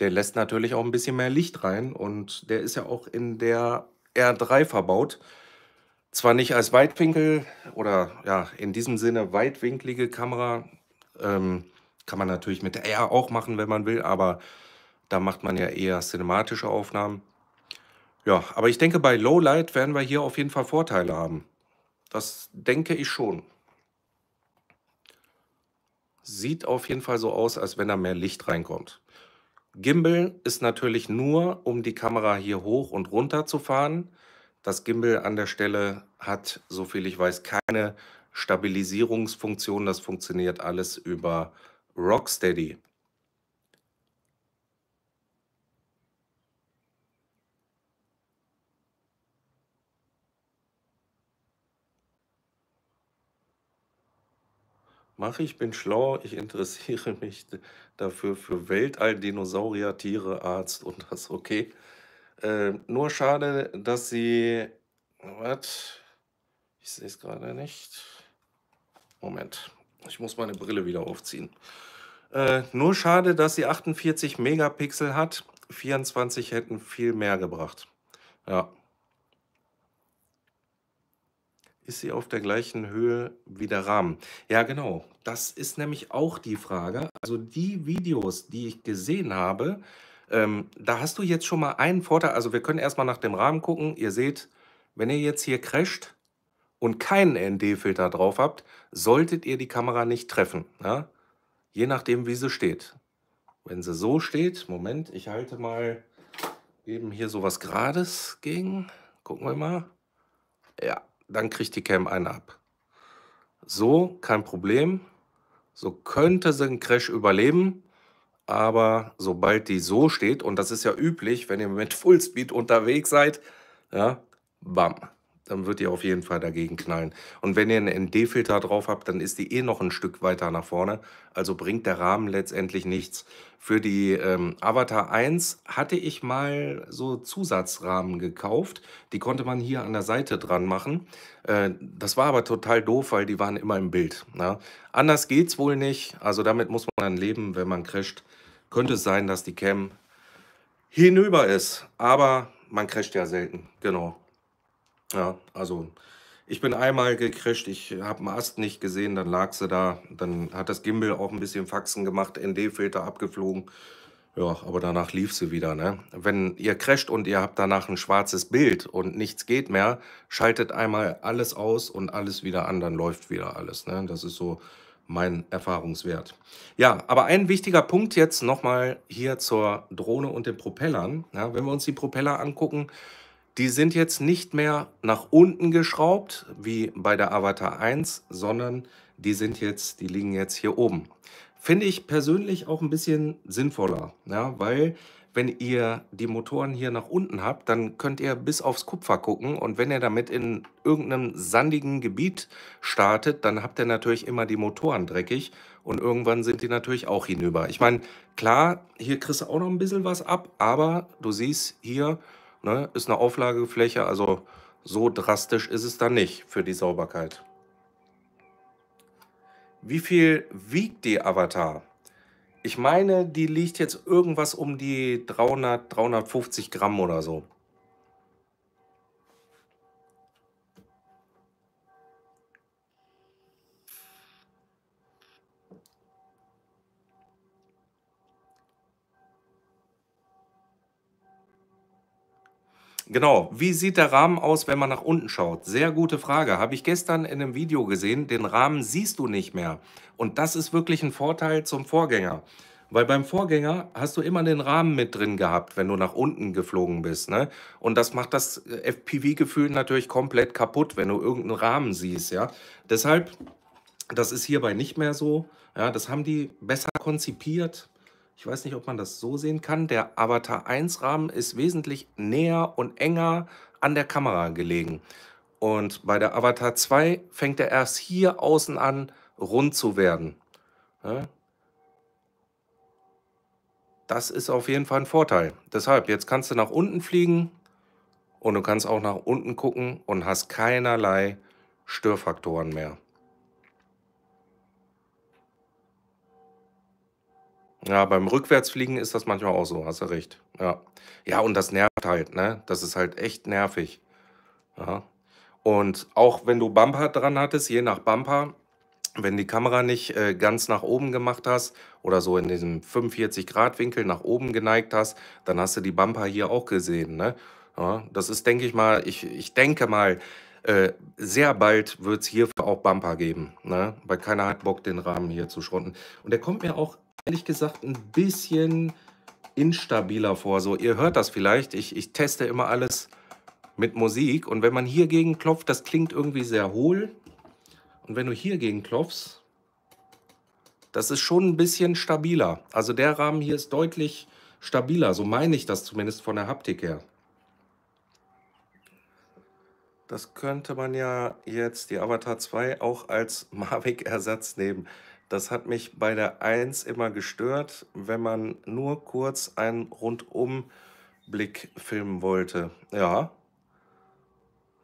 der lässt natürlich auch ein bisschen mehr Licht rein und der ist ja auch in der R3 verbaut. Zwar nicht als Weitwinkel oder ja, in diesem Sinne weitwinklige Kamera. Ähm, kann man natürlich mit der R auch machen, wenn man will, aber da macht man ja eher cinematische Aufnahmen. Ja, aber ich denke, bei Lowlight werden wir hier auf jeden Fall Vorteile haben. Das denke ich schon. Sieht auf jeden Fall so aus, als wenn da mehr Licht reinkommt. Gimbal ist natürlich nur, um die Kamera hier hoch und runter zu fahren. Das Gimbal an der Stelle hat, soviel ich weiß, keine Stabilisierungsfunktion. Das funktioniert alles über Rocksteady. mache ich, bin schlau, ich interessiere *laughs* mich dafür für Weltall, Dinosaurier, Tiere, Arzt und *laughs* das okay. Äh, nur schade, dass sie. Was? Ich sehe es gerade nicht. Moment, ich muss meine Brille wieder aufziehen. Äh, nur schade, dass sie 48 Megapixel hat. 24 hätten viel mehr gebracht. Ja, ist sie auf der gleichen Höhe wie der Rahmen? Ja, genau. Das ist nämlich auch die Frage. Also die Videos, die ich gesehen habe, ähm, da hast du jetzt schon mal einen Vorteil. Also wir können erstmal nach dem Rahmen gucken. Ihr seht, wenn ihr jetzt hier crasht und keinen ND-Filter drauf habt, solltet ihr die Kamera nicht treffen. Ja? Je nachdem, wie sie steht. Wenn sie so steht, Moment, ich halte mal eben hier sowas Grades gegen. Gucken wir mal. Ja, dann kriegt die Cam eine ab. So kein Problem. So könnte sie einen Crash überleben. Aber sobald die so steht, und das ist ja üblich, wenn ihr mit Fullspeed unterwegs seid, ja, bam, dann wird ihr auf jeden Fall dagegen knallen. Und wenn ihr einen ND-Filter drauf habt, dann ist die eh noch ein Stück weiter nach vorne. Also bringt der Rahmen letztendlich nichts. Für die ähm, Avatar 1 hatte ich mal so Zusatzrahmen gekauft. Die konnte man hier an der Seite dran machen. Äh, das war aber total doof, weil die waren immer im Bild. Ne? Anders geht's wohl nicht. Also damit muss man dann leben, wenn man crasht. Könnte es sein, dass die Cam hinüber ist. Aber man crasht ja selten. Genau. Ja, also ich bin einmal gecrasht, ich habe einen Ast nicht gesehen, dann lag sie da. Dann hat das Gimbal auch ein bisschen Faxen gemacht, ND-Filter abgeflogen. Ja, aber danach lief sie wieder. Ne? Wenn ihr crasht und ihr habt danach ein schwarzes Bild und nichts geht mehr, schaltet einmal alles aus und alles wieder an, dann läuft wieder alles. Ne? Das ist so mein Erfahrungswert. Ja, aber ein wichtiger Punkt jetzt nochmal hier zur Drohne und den Propellern. Ja, wenn wir uns die Propeller angucken, die sind jetzt nicht mehr nach unten geschraubt, wie bei der Avatar 1, sondern die sind jetzt, die liegen jetzt hier oben. Finde ich persönlich auch ein bisschen sinnvoller, ja, weil wenn ihr die Motoren hier nach unten habt, dann könnt ihr bis aufs Kupfer gucken und wenn ihr damit in irgendeinem sandigen Gebiet startet, dann habt ihr natürlich immer die Motoren dreckig und irgendwann sind die natürlich auch hinüber. Ich meine, klar, hier kriegst du auch noch ein bisschen was ab, aber du siehst hier, Ne? Ist eine Auflagefläche, also so drastisch ist es dann nicht für die Sauberkeit. Wie viel wiegt die Avatar? Ich meine, die liegt jetzt irgendwas um die 300, 350 Gramm oder so. Genau. Wie sieht der Rahmen aus, wenn man nach unten schaut? Sehr gute Frage. Habe ich gestern in einem Video gesehen. Den Rahmen siehst du nicht mehr. Und das ist wirklich ein Vorteil zum Vorgänger. Weil beim Vorgänger hast du immer den Rahmen mit drin gehabt, wenn du nach unten geflogen bist. Ne? Und das macht das äh, FPV-Gefühl natürlich komplett kaputt, wenn du irgendeinen Rahmen siehst. Ja? Deshalb, das ist hierbei nicht mehr so. Ja, das haben die besser konzipiert. Ich weiß nicht, ob man das so sehen kann. Der Avatar 1 Rahmen ist wesentlich näher und enger an der Kamera gelegen. Und bei der Avatar 2 fängt er erst hier außen an, rund zu werden. Das ist auf jeden Fall ein Vorteil. Deshalb, jetzt kannst du nach unten fliegen und du kannst auch nach unten gucken und hast keinerlei Störfaktoren mehr. Ja, beim Rückwärtsfliegen ist das manchmal auch so, hast du recht. Ja. Ja, und das nervt halt, ne? Das ist halt echt nervig. Ja. Und auch wenn du Bumper dran hattest, je nach Bumper, wenn die Kamera nicht äh, ganz nach oben gemacht hast oder so in diesem 45-Grad-Winkel nach oben geneigt hast, dann hast du die Bumper hier auch gesehen. Ne? Ja, das ist, denke ich mal, ich, ich denke mal, äh, sehr bald wird es hierfür auch Bumper geben, ne? weil keiner hat Bock, den Rahmen hier zu schrotten. Und der kommt mir auch ehrlich gesagt ein bisschen instabiler vor. So, ihr hört das vielleicht. Ich, ich teste immer alles mit Musik. Und wenn man hier gegen klopft, das klingt irgendwie sehr hohl. Und wenn du hier gegen klopfst, das ist schon ein bisschen stabiler. Also der Rahmen hier ist deutlich stabiler. So meine ich das zumindest von der Haptik her. Das könnte man ja jetzt die Avatar 2 auch als *laughs* Mavic-Ersatz nehmen. Das hat mich bei der 1 immer gestört, wenn man nur kurz einen Rundumblick filmen wollte. Ja.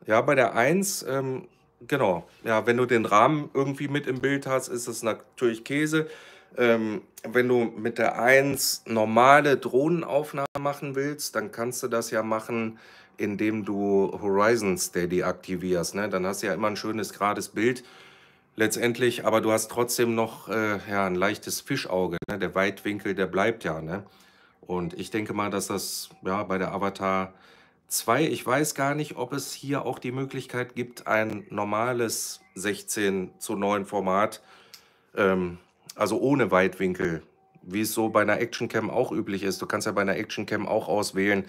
Ja, bei der 1, ähm, genau. Ja, wenn du den Rahmen irgendwie mit im Bild hast, ist es natürlich Käse. Ähm, wenn du mit der 1 normale Drohnenaufnahmen machen willst, dann kannst du das ja machen, indem du Horizon Steady aktivierst. Ne? Dann hast du ja immer ein schönes gerades Bild letztendlich, aber du hast trotzdem noch äh, ja, ein leichtes Fischauge. Ne? Der Weitwinkel, der bleibt ja. Ne? Und ich denke mal, dass das ja, bei der Avatar 2, ich weiß gar nicht, ob es hier auch die Möglichkeit gibt, ein normales 16 zu 9 Format, ähm, also ohne Weitwinkel, wie es so bei einer Action Cam auch üblich ist. Du kannst ja bei einer Action Cam auch auswählen,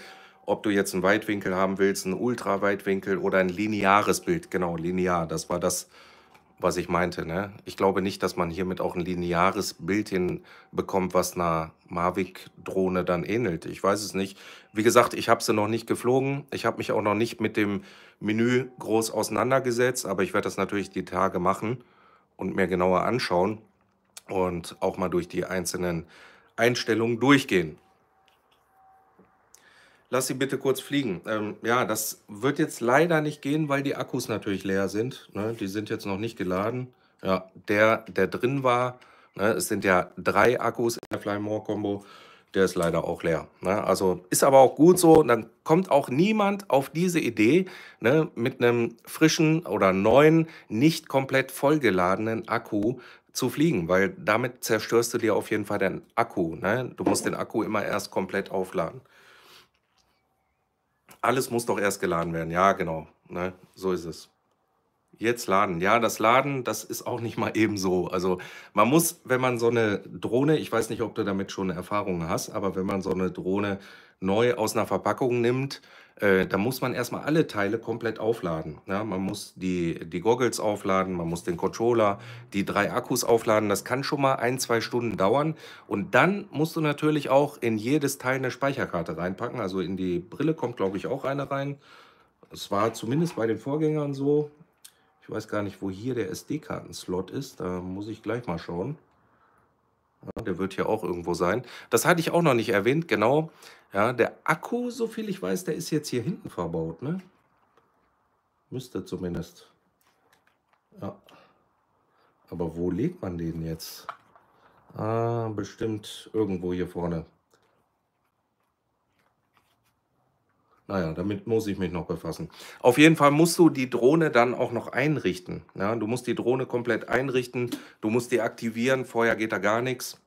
ob du jetzt einen Weitwinkel haben willst, einen Ultraweitwinkel oder ein lineares Bild. Genau, linear, das war das, was ich meinte. Ne? Ich glaube nicht, dass man hiermit auch ein lineares Bild hinbekommt, was einer Mavic-Drohne dann ähnelt. Ich weiß es nicht. Wie gesagt, ich habe sie noch nicht geflogen. Ich habe mich auch noch nicht mit dem Menü groß auseinandergesetzt, aber ich werde das natürlich die Tage machen und mir genauer anschauen und auch mal durch die einzelnen Einstellungen durchgehen lass sie bitte kurz fliegen. Ähm, ja, das wird jetzt leider nicht gehen, weil die Akkus natürlich leer sind. Ne? Die sind jetzt noch nicht geladen. Ja, der, der drin war, ne? es sind ja drei Akkus in der Fly More kombo der ist leider auch leer. Ne? Also ist aber auch gut so. Dann kommt auch niemand auf diese Idee, ne? mit einem frischen oder neuen, nicht komplett vollgeladenen Akku zu fliegen, weil damit zerstörst du dir auf jeden Fall den Akku. Ne? Du musst den Akku immer erst komplett aufladen alles muss doch erst geladen werden. Ja, genau. Ne? So ist es. Jetzt laden. Ja, das Laden, das ist auch nicht mal eben so. Also man muss, wenn man so eine Drohne, ich weiß nicht, ob du damit schon Erfahrungen hast, aber wenn man so eine Drohne neu aus einer Verpackung nimmt äh, da muss man erstmal alle Teile komplett aufladen. Ja, man muss die, die Goggles aufladen, man muss den Controller, die drei Akkus aufladen. Das kann schon mal ein, zwei Stunden dauern. Und dann musst du natürlich auch in jedes Teil eine Speicherkarte reinpacken. Also in die Brille kommt, glaube ich, auch eine rein. Es war zumindest bei den Vorgängern so. Ich weiß gar nicht, wo hier der SD-Karten-Slot ist. Da muss ich gleich mal schauen. Ja, der wird hier auch irgendwo sein. Das hatte ich auch noch nicht erwähnt, genau. Ja, der Akku, so viel ich weiß, der ist jetzt hier hinten verbaut, ne? Müsste zumindest. Ja. Aber wo legt man den jetzt? Ah, bestimmt irgendwo hier vorne. Naja, damit muss ich mich noch befassen. Auf jeden Fall musst du die Drohne dann auch noch einrichten. Ja, du musst die Drohne komplett einrichten, du musst die aktivieren, vorher geht da gar nichts.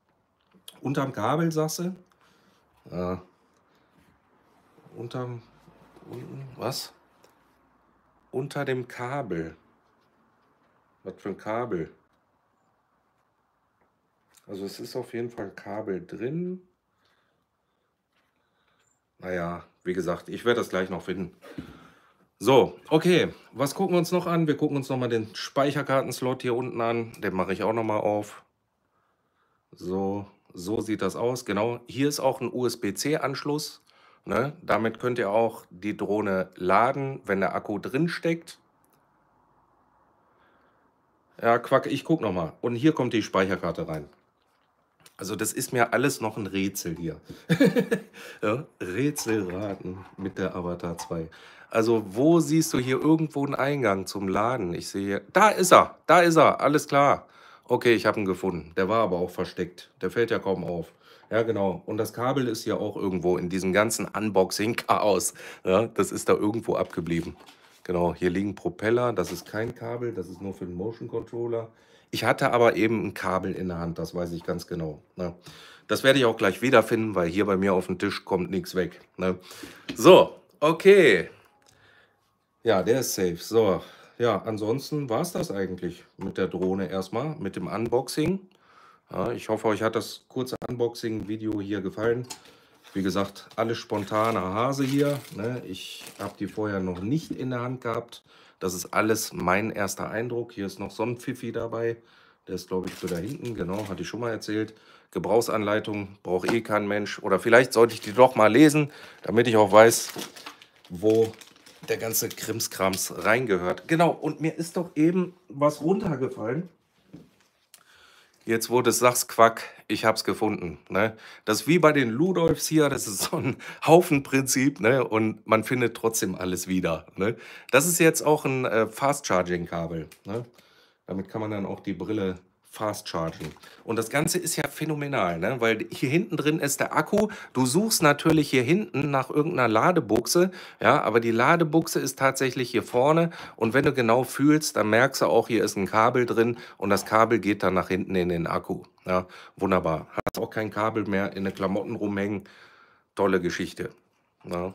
Unterm Kabel, sagst du? Ja. Unterm, unten, was? Unter dem Kabel. Was für ein Kabel? Also es ist auf jeden Fall ein Kabel drin. Naja, wie gesagt, ich werde das gleich noch finden. So, okay, was gucken wir uns noch an? Wir gucken uns noch mal den Speicherkartenslot hier unten an. Den mache ich auch noch mal auf. So, so sieht das aus. Genau, hier ist auch ein USB-C-Anschluss. Ne? Damit könnt ihr auch die Drohne laden, wenn der Akku drin steckt. Ja, Quack, ich gucke noch mal. Und hier kommt die Speicherkarte rein. Also das ist mir alles noch ein Rätsel hier. *laughs* ja, Rätselraten mit der Avatar 2. Also wo siehst du hier irgendwo einen Eingang zum Laden? Ich sehe, da ist er, da ist er, alles klar. Okay, ich habe ihn gefunden. Der war aber auch versteckt. Der fällt ja kaum auf. Ja, genau. Und das Kabel ist ja auch irgendwo in diesem ganzen Unboxing-Chaos. Ja, das ist da irgendwo abgeblieben. Genau, hier liegen Propeller. Das ist kein Kabel, das ist nur für den Motion Controller. Ich hatte aber eben ein Kabel in der Hand, das weiß ich ganz genau. Ne? Das werde ich auch gleich wiederfinden, weil hier bei mir auf dem Tisch kommt nichts weg. Ne? So, okay. Ja, der ist safe. So, ja, ansonsten war es das eigentlich mit der Drohne erstmal, mit dem Unboxing. Ja, ich hoffe, euch hat das kurze Unboxing-Video hier gefallen. Wie gesagt, alles spontaner Hase hier. Ne? Ich habe die vorher noch nicht in der Hand gehabt. Das ist alles mein erster Eindruck. Hier ist noch so ein Pfiffi dabei. Der ist, glaube ich, für da hinten. Genau, hatte ich schon mal erzählt. Gebrauchsanleitung braucht eh kein Mensch. Oder vielleicht sollte ich die doch mal lesen, damit ich auch weiß, wo der ganze Krimskrams reingehört. Genau, und mir ist doch eben was runtergefallen. Jetzt, wurde es sagst, Quack, ich hab's gefunden. Ne? Das ist wie bei den Ludolfs hier, das ist so ein Haufenprinzip ne? und man findet trotzdem alles wieder. Ne? Das ist jetzt auch ein äh, Fast-Charging-Kabel. Ne? Damit kann man dann auch die Brille Fast Chargen. Und das Ganze ist ja phänomenal, ne? weil hier hinten drin ist der Akku. Du suchst natürlich hier hinten nach irgendeiner Ladebuchse, ja, aber die Ladebuchse ist tatsächlich hier vorne. Und wenn du genau fühlst, dann merkst du auch, hier ist ein Kabel drin und das Kabel geht dann nach hinten in den Akku. Ja, wunderbar. Hast auch kein Kabel mehr in den Klamotten rumhängen. Tolle Geschichte. Ja.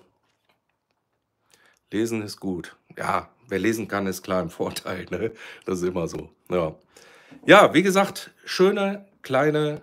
Lesen ist gut. Ja, wer lesen kann, ist klar im Vorteil. Ne? Das ist immer so. Ja. Ja, wie gesagt, schöne kleine,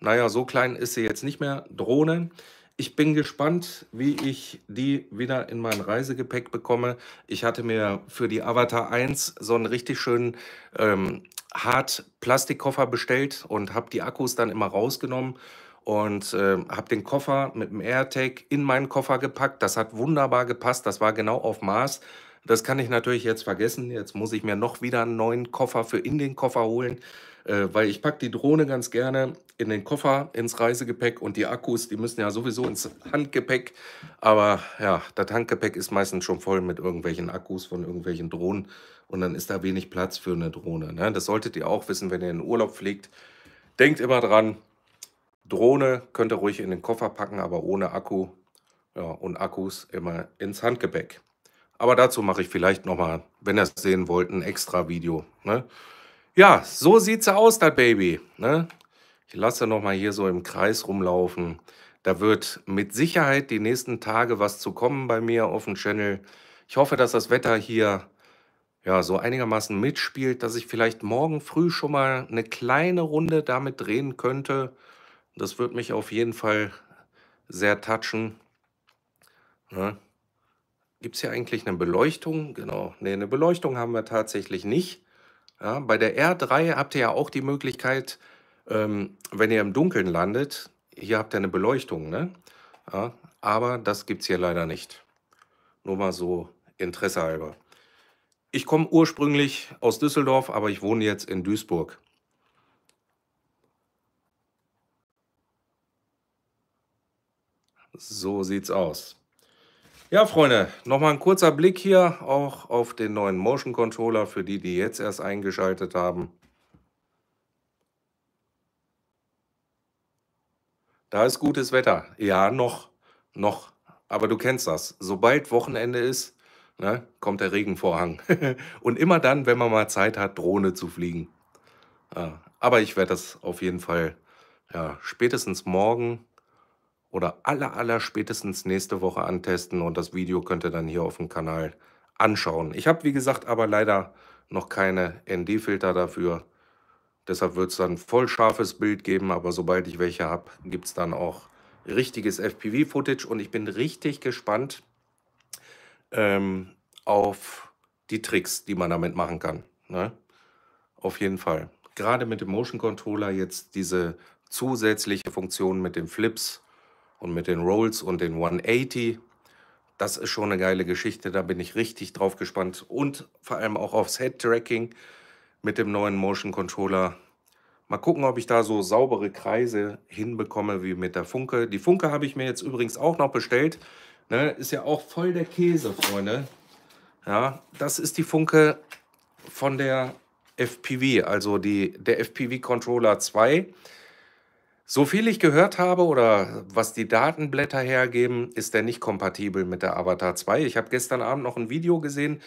naja, so klein ist sie jetzt nicht mehr, Drohne. Ich bin gespannt, wie ich die wieder in mein Reisegepäck bekomme. Ich hatte mir für die Avatar 1 so einen richtig schönen ähm, Hart-Plastikkoffer bestellt und habe die Akkus dann immer rausgenommen und äh, habe den Koffer mit dem AirTag in meinen Koffer gepackt. Das hat wunderbar gepasst, das war genau auf Maß. Das kann ich natürlich jetzt vergessen. Jetzt muss ich mir noch wieder einen neuen Koffer für in den Koffer holen, äh, weil ich packe die Drohne ganz gerne in den Koffer, ins Reisegepäck und die Akkus, die müssen ja sowieso ins Handgepäck. Aber ja, das Handgepäck ist meistens schon voll mit irgendwelchen Akkus von irgendwelchen Drohnen und dann ist da wenig Platz für eine Drohne. Ne? Das solltet ihr auch wissen, wenn ihr in den Urlaub fliegt. Denkt immer dran, Drohne könnt ihr ruhig in den Koffer packen, aber ohne Akku. Ja, und Akkus immer ins Handgepäck. Aber dazu mache ich vielleicht nochmal, wenn ihr es sehen wollt, ein extra Video. Ne? Ja, so sieht's aus, das Baby. Ne? Ich lasse nochmal hier so im Kreis rumlaufen. Da wird mit Sicherheit die nächsten Tage was zu kommen bei mir auf dem Channel. Ich hoffe, dass das Wetter hier ja, so einigermaßen mitspielt, dass ich vielleicht morgen früh schon mal eine kleine Runde damit drehen könnte. Das würde mich auf jeden Fall sehr touchen. Ja. Ne? Gibt es hier eigentlich eine Beleuchtung? Genau, nee, eine Beleuchtung haben wir tatsächlich nicht. Ja, bei der R3 habt ihr ja auch die Möglichkeit, ähm, wenn ihr im Dunkeln landet, hier habt ihr eine Beleuchtung. Ne? Ja, aber das gibt es hier leider nicht. Nur mal so Interesse halber. Ich komme ursprünglich aus Düsseldorf, aber ich wohne jetzt in Duisburg. So sieht's aus. Ja, Freunde, nochmal ein kurzer Blick hier auch auf den neuen Motion Controller für die, die jetzt erst eingeschaltet haben. Da ist gutes Wetter. Ja, noch, noch. Aber du kennst das. Sobald Wochenende ist, ne, kommt der Regenvorhang. *laughs* Und immer dann, wenn man mal Zeit hat, Drohne zu fliegen. Ja, aber ich werde das auf jeden Fall ja, spätestens morgen oder aller, aller spätestens nächste Woche antesten und das Video könnt ihr dann hier auf dem Kanal anschauen. Ich habe, wie gesagt, aber leider noch keine ND-Filter dafür. Deshalb wird es dann voll scharfes Bild geben, aber sobald ich welche habe, gibt es dann auch richtiges FPV-Footage und ich bin richtig gespannt ähm, auf die Tricks, die man damit machen kann. Ne? Auf jeden Fall. Gerade mit dem Motion Controller jetzt diese zusätzliche Funktion mit den Flips und mit den Rolls und den 180. Das ist schon eine geile Geschichte, da bin ich richtig drauf gespannt. Und vor allem auch aufs Head-Tracking mit dem neuen Motion Controller. Mal gucken, ob ich da so saubere Kreise hinbekomme wie mit der Funke. Die Funke habe ich mir jetzt übrigens auch noch bestellt. Ne, ist ja auch voll der Käse, Freunde. Ja, das ist die Funke von der FPV, also die, der FPV Controller 2. So viel ich gehört habe oder was die Datenblätter hergeben, ist er nicht kompatibel mit der Avatar 2. Ich habe gestern Abend noch ein Video gesehen,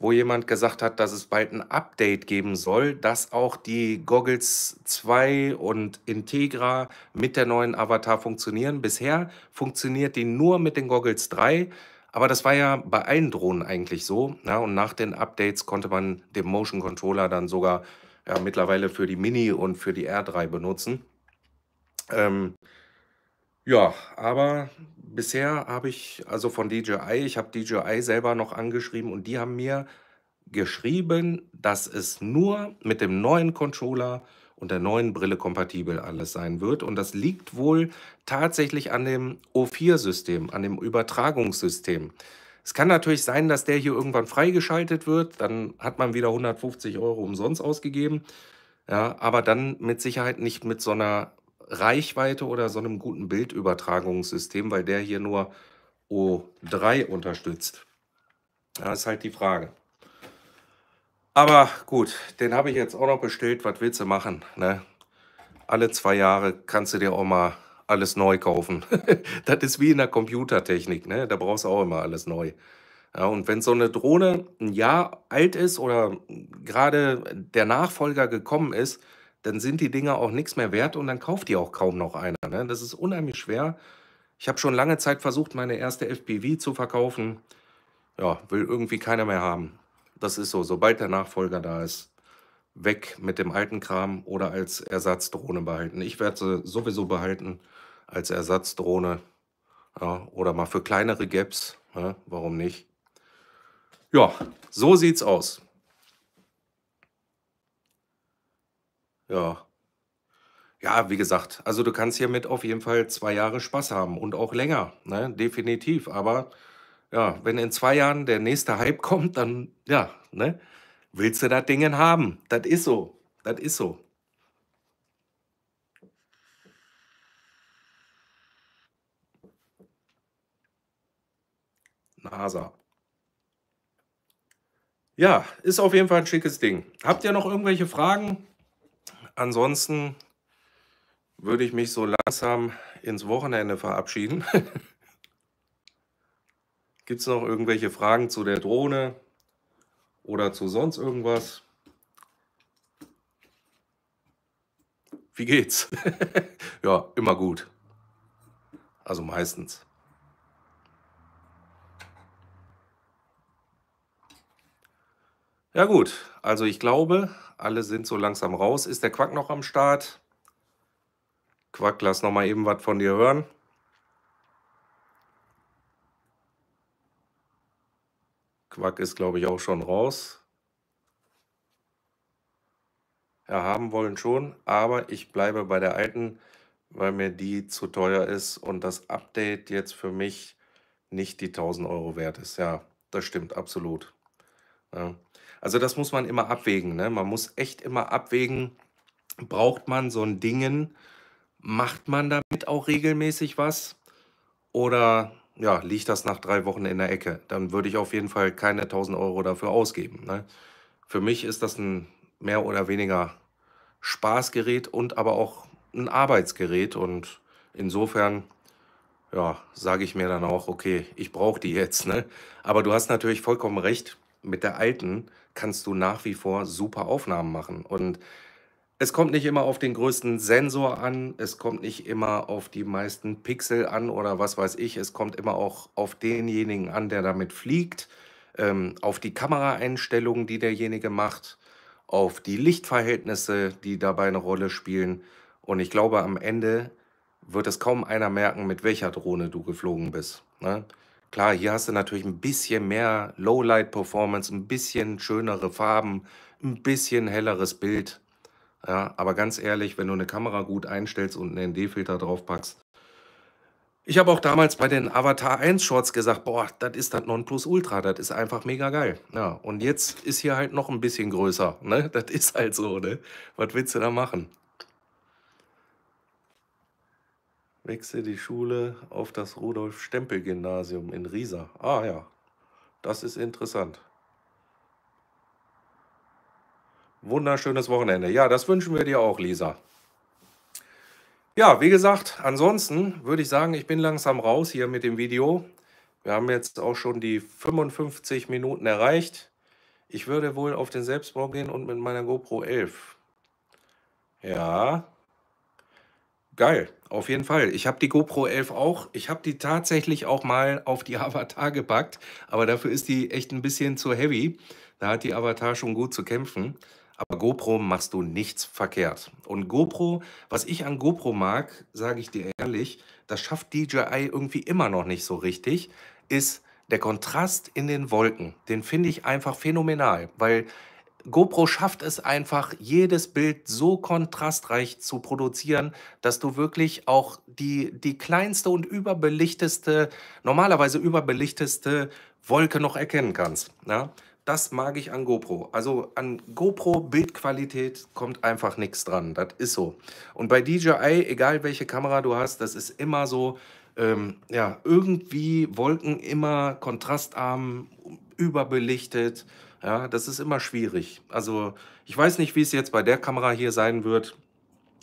wo jemand gesagt hat, dass es bald ein Update geben soll, dass auch die Goggles 2 und Integra mit der neuen Avatar funktionieren. Bisher funktioniert die nur mit den Goggles 3. Aber das war ja bei allen Drohnen eigentlich so. Ja, und nach den Updates konnte man den Motion Controller dann sogar ja, mittlerweile für die Mini und für die R3 benutzen. Ähm, ja, aber bisher habe ich, also von DJI, ich habe DJI selber noch angeschrieben und die haben mir geschrieben, dass es nur mit dem neuen Controller und der neuen Brille kompatibel alles sein wird. Und das liegt wohl tatsächlich an dem O4-System, an dem Übertragungssystem. Es kann natürlich sein, dass der hier irgendwann freigeschaltet wird, dann hat man wieder 150 Euro umsonst ausgegeben. Ja, aber dann mit Sicherheit nicht mit so einer Reichweite oder so einem guten Bildübertragungssystem, weil der hier nur O3 unterstützt. Das ist halt die Frage. Aber gut, den habe ich jetzt auch noch bestellt. Was willst du machen? Ne? Alle zwei Jahre kannst du dir auch mal alles neu kaufen. *laughs* das ist wie in der Computertechnik. Ne? Da brauchst du auch immer alles neu. Ja, und wenn so eine Drohne ein Jahr alt ist oder gerade der Nachfolger gekommen ist, dann sind die Dinger auch nichts mehr wert und dann kauft die auch kaum noch einer. Ne? Das ist unheimlich schwer. Ich habe schon lange Zeit versucht, meine erste FPV zu verkaufen. Ja, will irgendwie keiner mehr haben. Das ist so, sobald der Nachfolger da ist, weg mit dem alten Kram oder als Ersatzdrohne behalten. Ich werde sie sowieso behalten als Ersatzdrohne ja, oder mal für kleinere Gaps. Ja, ne? warum nicht? Ja, so sieht's aus. Ja. Ja, wie gesagt, also du kannst hiermit auf jeden Fall zwei Jahre Spaß haben und auch länger, ne? definitiv. Aber ja, wenn in zwei Jahren der nächste Hype kommt, dann ja, ne? willst du das Ding haben. Das ist so, das ist so. NASA. Ja, ist auf jeden Fall ein schickes Ding. Habt ihr noch irgendwelche Fragen? ansonsten würde ich mich so langsam ins Wochenende verabschieden. *laughs* Gibt es noch irgendwelche Fragen zu der Drohne oder zu sonst irgendwas? Wie geht's? *laughs* ja, immer gut. Also meistens. Ja gut, also ich glaube, alle sind so langsam raus. Ist der Quack noch am Start? Quack, lass noch mal eben was von dir hören. Quack ist, glaube ich, auch schon raus. Ja, haben wollen schon, aber ich bleibe bei der alten, weil mir die zu teuer ist und das Update jetzt für mich nicht die 1000 Euro wert ist. Ja, das stimmt absolut. Ja. Also das muss man immer abwägen. Ne? Man muss echt immer abwägen, braucht man so ein Dingen, macht man damit auch regelmäßig was oder ja, liegt das nach drei Wochen in der Ecke? Dann würde ich auf jeden Fall keine 1000 Euro dafür ausgeben. Ne? Für mich ist das ein mehr oder weniger Spaßgerät und aber auch ein Arbeitsgerät und insofern ja, sage ich mir dann auch, okay, ich brauche die jetzt. Ne? Aber du hast natürlich vollkommen recht, mit der alten kannst du nach wie vor super Aufnahmen machen. Und es kommt nicht immer auf den größten Sensor an, es kommt nicht immer auf die meisten Pixel an oder was weiß ich, es kommt immer auch auf denjenigen an, der damit fliegt, ähm, auf die Kameraeinstellungen, die derjenige macht, auf die Lichtverhältnisse, die dabei eine Rolle spielen. Und ich glaube, am Ende wird es kaum einer merken, mit welcher Drohne du geflogen bist. Ne? Klar, hier hast du natürlich ein bisschen mehr Lowlight-Performance, ein bisschen schönere Farben, ein bisschen helleres Bild. Ja, aber ganz ehrlich, wenn du eine Kamera gut einstellst und einen ND-Filter draufpackst, ich habe auch damals bei den Avatar 1 Shorts gesagt, boah, das ist das Nonplus Ultra, das ist einfach mega geil. Ja, und jetzt ist hier halt noch ein bisschen größer, ne? Das ist halt so, ne? Was willst du da machen? wechsle die Schule auf das Rudolf-Stempel-Gymnasium in Riesa. Ah ja, das ist interessant. Wunderschönes Wochenende. Ja, das wünschen wir dir auch, Lisa. Ja, wie gesagt, ansonsten würde ich sagen, ich bin langsam raus hier mit dem Video. Wir haben jetzt auch schon die 55 Minuten erreicht. Ich würde wohl auf den Selbstbau gehen und mit meiner GoPro 11. Ja, Geil, auf jeden Fall. Ich habe die GoPro 11 auch. Ich habe die tatsächlich auch mal auf die *laughs* Avatar gepackt, aber dafür ist die echt ein bisschen zu heavy. Da hat die Avatar schon gut zu kämpfen. Aber GoPro machst du nichts verkehrt. Und GoPro, was ich an GoPro mag, sage ich dir ehrlich, das schafft DJI irgendwie immer noch nicht so richtig, ist der Kontrast in den Wolken. Den finde ich einfach phänomenal, weil GoPro schafft es einfach, jedes Bild so kontrastreich zu produzieren, dass du wirklich auch die, die kleinste und überbelichteste, normalerweise überbelichteste Wolke noch erkennen kannst. Ja? Das mag ich an GoPro. Also an GoPro Bildqualität kommt einfach nichts dran. Das ist so. Und bei DJI, egal welche Kamera du hast, das ist immer so, ähm, ja, irgendwie Wolken immer kontrastarm, überbelichtet ja, das ist immer schwierig. Also ich weiß nicht, wie es jetzt bei der Kamera hier sein wird.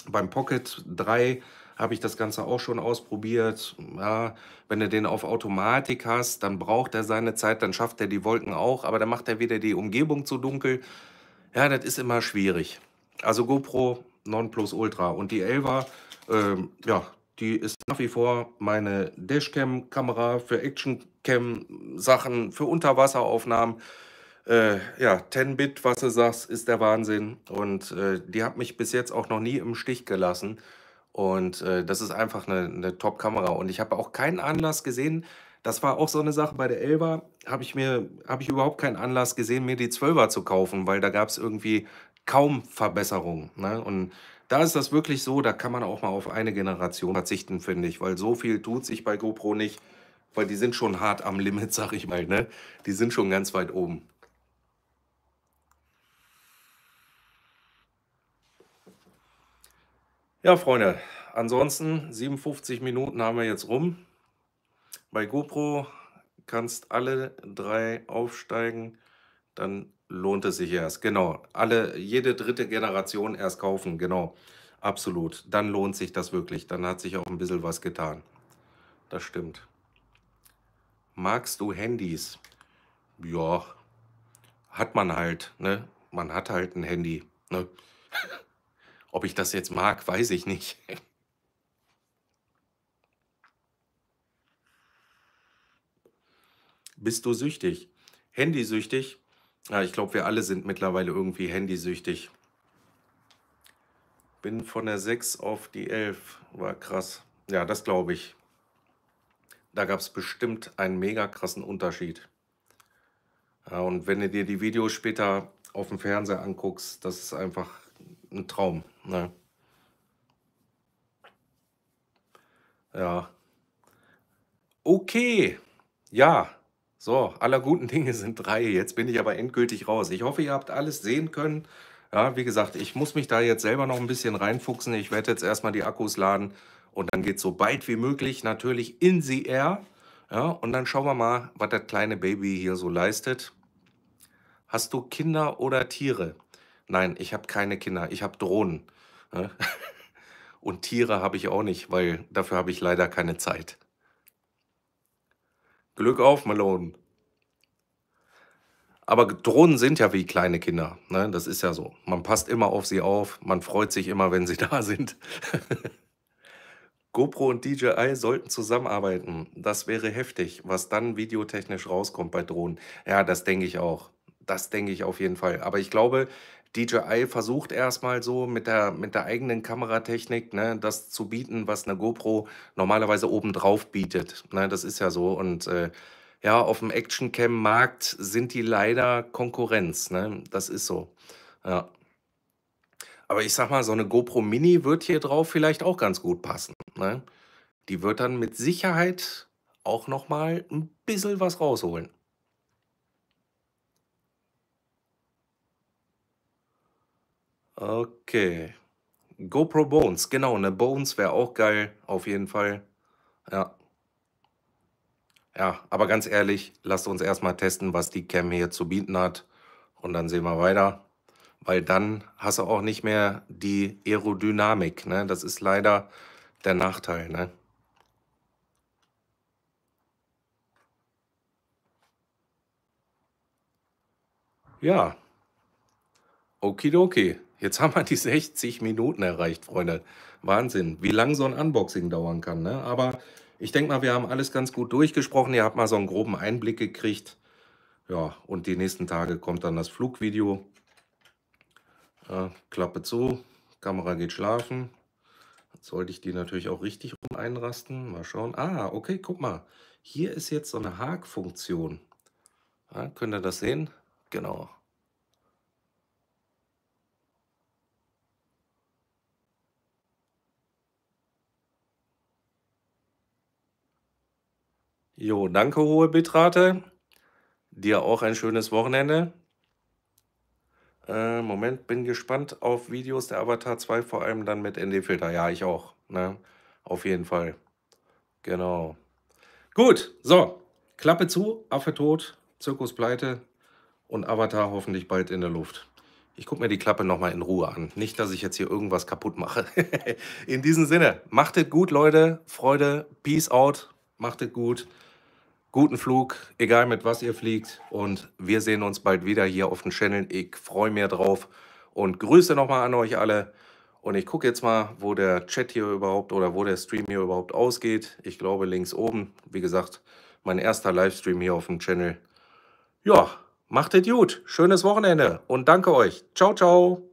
Beim Pocket 3 habe ich das Ganze auch schon ausprobiert. Ja, wenn du den auf Automatik hast, dann braucht er seine Zeit, dann schafft er die Wolken auch, aber dann macht er wieder die Umgebung zu dunkel. Ja, das ist immer schwierig. Also GoPro Nonplus Ultra und die 11er, ähm, ja, die ist nach wie vor meine Dashcam-Kamera für Actioncam-Sachen, für Unterwasseraufnahmen äh, ja, 10-Bit, was du sagst, ist der Wahnsinn. Und äh, die hat mich bis jetzt auch noch nie im Stich gelassen. Und äh, das ist einfach eine, eine Top-Kamera. Und ich habe auch keinen Anlass gesehen. Das war auch so eine Sache bei der Elva. Habe ich mir, habe ich überhaupt keinen Anlass gesehen, mir die 12er zu kaufen, weil da gab es irgendwie kaum Verbesserungen. Ne? Und da ist das wirklich so, da kann man auch mal auf eine Generation verzichten, finde ich, weil so viel tut sich bei GoPro nicht, weil die sind schon hart am Limit, *laughs* sag ich mal. Ne? Die sind schon ganz weit oben. Ja, Freunde, ansonsten 57 Minuten haben wir jetzt rum. Bei GoPro kannst alle drei aufsteigen, dann lohnt es sich erst. Genau, alle, jede dritte Generation erst kaufen, genau. Absolut, dann lohnt sich das wirklich. Dann hat sich auch ein bisschen was getan. Das stimmt. Magst du Handys? Ja, hat man halt, ne? Man hat halt ein Handy, ne? *laughs* Ob ich das jetzt mag, weiß ich nicht. *laughs* Bist du süchtig? Handysüchtig? Ja, ich glaube, wir alle sind mittlerweile irgendwie handysüchtig. Bin von der 6 auf die 11. War krass. Ja, das glaube ich. Da gab es bestimmt einen mega krassen Unterschied. Ja, und wenn du dir die Videos später auf dem Fernseher anguckst, das ist einfach ein Traum. Ne. Ja. Okay. Ja. So, aller guten Dinge sind drei. Jetzt bin ich aber endgültig raus. Ich hoffe, ihr habt alles sehen können. Ja, wie gesagt, ich muss mich da jetzt selber noch ein bisschen reinfuchsen. Ich werde jetzt erstmal die Akkus laden und dann geht so bald wie möglich natürlich in the air. Ja, und dann schauen wir mal, was das kleine Baby hier so leistet. Hast du Kinder oder Tiere? Nein, ich habe keine Kinder. Ich habe Drohnen. Ne? *laughs* Und Tiere habe ich auch nicht, weil dafür habe ich leider keine Zeit. Glück auf, Malone. Aber Drohnen sind ja wie kleine Kinder. Ne? Das ist ja so. Man passt immer auf sie auf. Man freut sich immer, wenn sie *laughs* da sind. GoPro und DJI sollten zusammenarbeiten. Das wäre heftig, was dann videotechnisch rauskommt bei Drohnen. Ja, das denke ich auch. Das denke ich auf jeden Fall. Aber ich glaube, DJI versucht erstmal so mit der, mit der eigenen Kameratechnik ne, das zu bieten, was eine GoPro normalerweise obendrauf bietet. Ne, das ist ja so. Und äh, ja, auf dem Actioncam-Markt sind die leider Konkurrenz. Ne? Das ist so. Ja. Aber ich sag mal, so eine GoPro Mini wird hier drauf vielleicht auch ganz gut passen. Ne? Die wird dann mit Sicherheit auch noch mal ein bisschen was rausholen. Okay. GoPro Bones, genau, eine Bones wäre auch geil, auf jeden Fall. Ja. Ja, aber ganz ehrlich, lasst uns erstmal testen, was die Cam hier zu bieten hat. Und dann sehen wir weiter. Weil dann hast du auch nicht mehr die Aerodynamik. Ne? Das ist leider der Nachteil. Ne? Ja. Okidoki. Jetzt haben wir die 60 Minuten erreicht, Freunde. Wahnsinn, wie lang so ein Unboxing dauern kann. Ne? Aber ich denke mal, wir haben alles ganz gut durchgesprochen. Ihr habt mal so einen groben Einblick gekriegt. Ja, und die nächsten Tage kommt dann das Flugvideo. Äh, Klappe zu, Kamera geht schlafen. Jetzt sollte ich die natürlich auch richtig rum einrasten. Mal schauen. Ah, okay, guck mal. Hier ist jetzt so eine Haak-Funktion. Ja, könnt ihr das sehen? Genau. Jo, danke, hohe Bitrate. Dir auch ein schönes Wochenende. Äh, Moment, bin gespannt auf Videos der Avatar 2, vor allem dann mit ND-Filter. Ja, ich auch. Ne? Auf jeden Fall. Genau. Gut, so. Klappe zu, Affe tot, Zirkus pleite und Avatar hoffentlich bald in der Luft. Ich gucke mir die Klappe nochmal in Ruhe an. Nicht, dass ich jetzt hier irgendwas kaputt mache. *laughs* in diesem Sinne, macht es gut, Leute. Freude, Peace out. Macht es gut guten Flug, egal mit was ihr fliegt. Und wir sehen uns bald wieder hier auf dem Channel. Ich freue mich drauf und Grüße nochmal an euch alle. Und ich gucke jetzt mal, wo der Chat hier überhaupt oder wo der Stream hier überhaupt ausgeht. Ich glaube links oben. Wie gesagt, mein erster Livestream hier auf dem Channel. Ja, macht es gut. Schönes Wochenende und danke euch. Ciao, ciao.